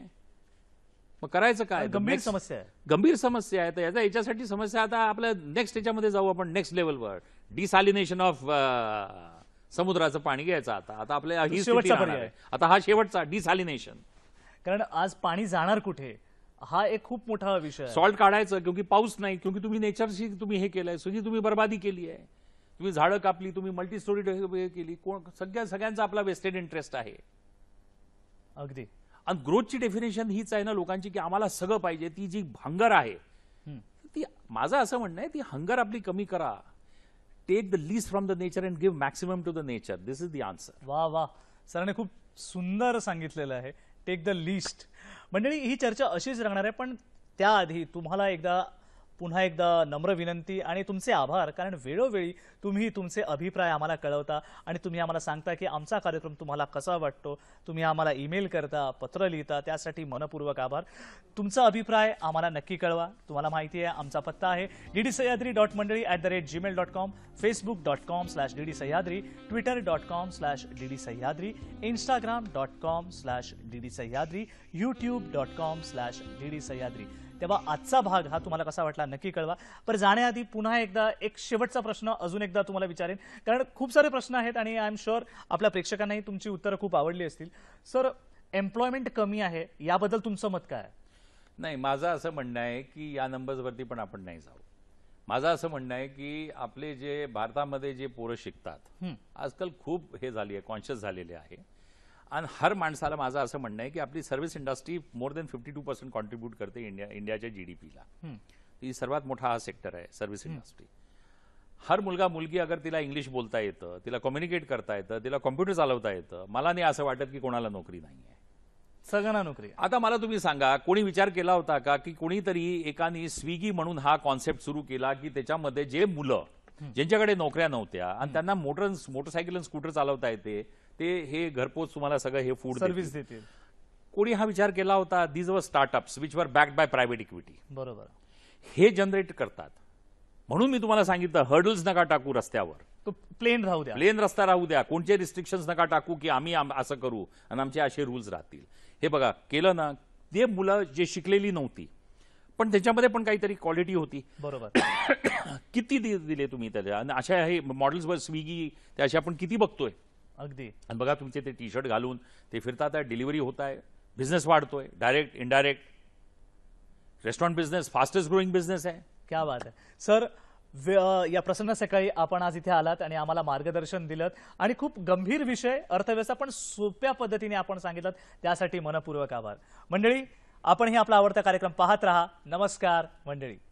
मग करायचं काय गंभीर समस्या आहे गंभीर समस्या आहे तर याचा याच्यासाठी समस्या आता आपल्या नेक्स्ट याच्यामध्ये जाऊ आपण नेक्स्ट लेवलवर डिसॅलिनेशन ऑफ समुद्राचं पाणी घ्यायचं आता आता आपल्या ही शेवटचा पर्याय आता हा शेवटचा डिसॅलिनेशन कारण आज पाणी जाणार कुठे हा एक खूप मोठा विषय सॉल्ट काढायचं क्योंकि पाऊस नाही क्योंकि तुम्ही नेचरशी तुम्ही हे केलंय सुजी तुम्ही बर्बादी केली आहे तुम्ही झाडं कापली तुम्ही मल्टी स्टोरी केली कोण सगळ्या सगळ्यांचा आपला वेस्टेड इंटरेस्ट आहे अगदी आणि ग्रोथची डेफिनेशन हीच आहे ना लोकांची की आम्हाला सगळं पाहिजे ती जी हंगर आहे ती माझं असं म्हणणं आहे ती हंगर आपली कमी करा take the least from the nature and give maximum to the nature this is the answer वा वा सरांनी खूप सुंदर सांगितलेलं आहे टेक द लिस्ट मंडळी ही चर्चा अशीच राहणार आहे पण त्याआधी तुम्हाला एकदा पुन्हा एकदा नम्र विनंती आणि तुमचे आभार कारण वेळोवेळी तुम्ही तुमचे अभिप्राय आम्हाला कळवता आणि तुम्ही आम्हाला सांगता की आमचा कार्यक्रम तुम्हाला कसा वाटतो तुम्ही आम्हाला ईमेल करता पत्र लिहिता त्यासाठी मनपूर्वक आभार तुमचा अभिप्राय आम्हाला नक्की कळवा तुम्हाला माहिती आहे आमचा पत्ता आहे डी डी सह्याद्री डॉट मंडळी at the rate Gmail dot com Facebook dot com slash D D Sahyadri Twitter dot com slash D D Sahyadri Instagram dot com slash D D Sahyadri YouTube dot com slash D D Sahyadri तेव्हा आजचा भाग हा तुम्हाला कसा वाटला नक्की कळवा पण जाण्याआधी पुन्हा एकदा एक शेवटचा प्रश्न अजून एकदा तुम्हाला विचारेन कारण खूप सारे प्रश्न आहेत आणि आय एम शुअर आपल्या प्रेक्षकांनाही तुमची उत्तरं खूप आवडली असतील सर एम्प्लॉयमेंट कमी आहे याबद्दल तुमचं मत काय नाही माझं असं म्हणणं आहे की या नंबर्सवरती पण आपण नाही जाऊ माझं असं म्हणणं आहे की आपले जे भारतामध्ये जे पोरं शिकतात आजकाल खूप हे झाली आहे कॉन्शियस झालेले आहे आणि हर माणसाला माझं असं म्हणणं आहे की आपली service industry more than fifty two percent contribute करते इंडिया इंडियाच्या जी डी पीला ही सर्वात मोठा हा सेक्टर आहे सर्व्हिस इंडस्ट्री हर मुलगा मुलगी अगर तिला इंग्लिश बोलता येतं तिला कम्युनिकेट करता येतं तिला कॉम्प्युटर चालवता येतं मला नाही असं वाटत की कोणाला नोकरी नाही आहे सगळ्यांना नोकरी आता मला तुम्ही सांगा कोणी विचार केला होता का की कोणीतरी एकाने स्विगी म्हणून हा कॉन्सेप्ट सुरू केला की त्याच्यामध्ये जे मुलं ज्यांच्याकडे नोकऱ्या नव्हत्या आणि त्यांना मोटर मोटरसायकल आणि स्कूटर चालवता येते ते हे घरपोच तुम्हाला सगळं हे फूड सर्व्हिस देतील कोणी हा विचार केला होता these were startups which were backed by private equity बरोबर हे जनरेट करतात म्हणून मी तुम्हाला सांगितलं हर्डल्स नका टाकू रस्त्यावर तो प्लेन राहू द्या प्लेन रस्ता राहू द्या कोणते रिस्ट्रिक्शन्स नका टाकू की आम्ही असं करू आणि आमचे असे रूल्स राहतील हे बघा केलं ना ते मुलं जे शिकलेली नव्हती पण त्याच्यामध्ये पण काहीतरी क्वालिटी होती बरोबर <coughs> किती दिले तुम्ही त्याच्या अशा हे मॉडेल्सवर स्विगी त्या अशा आपण किती बघतोय अगदी आणि बघा तुमचे ते टी शर्ट घालून ते फिरतात डिलिव्हरी होत आहे बिझनेस वाढतोय direct indirect restaurant business fastest growing business आहे क्या बात आहे सर या प्रसंग सकाळी आपण आज इथे आलात आणि आम्हाला मार्गदर्शन दिलं आणि खूप गंभीर विषय अर्थव्यवस्था पण सोप्या पद्धतीने आपण सांगितलं त्यासाठी मनपूर्वक आभार मंडळी आपण हे आपला आवडता कार्यक्रम पाहत राहा नमस्कार मंडळी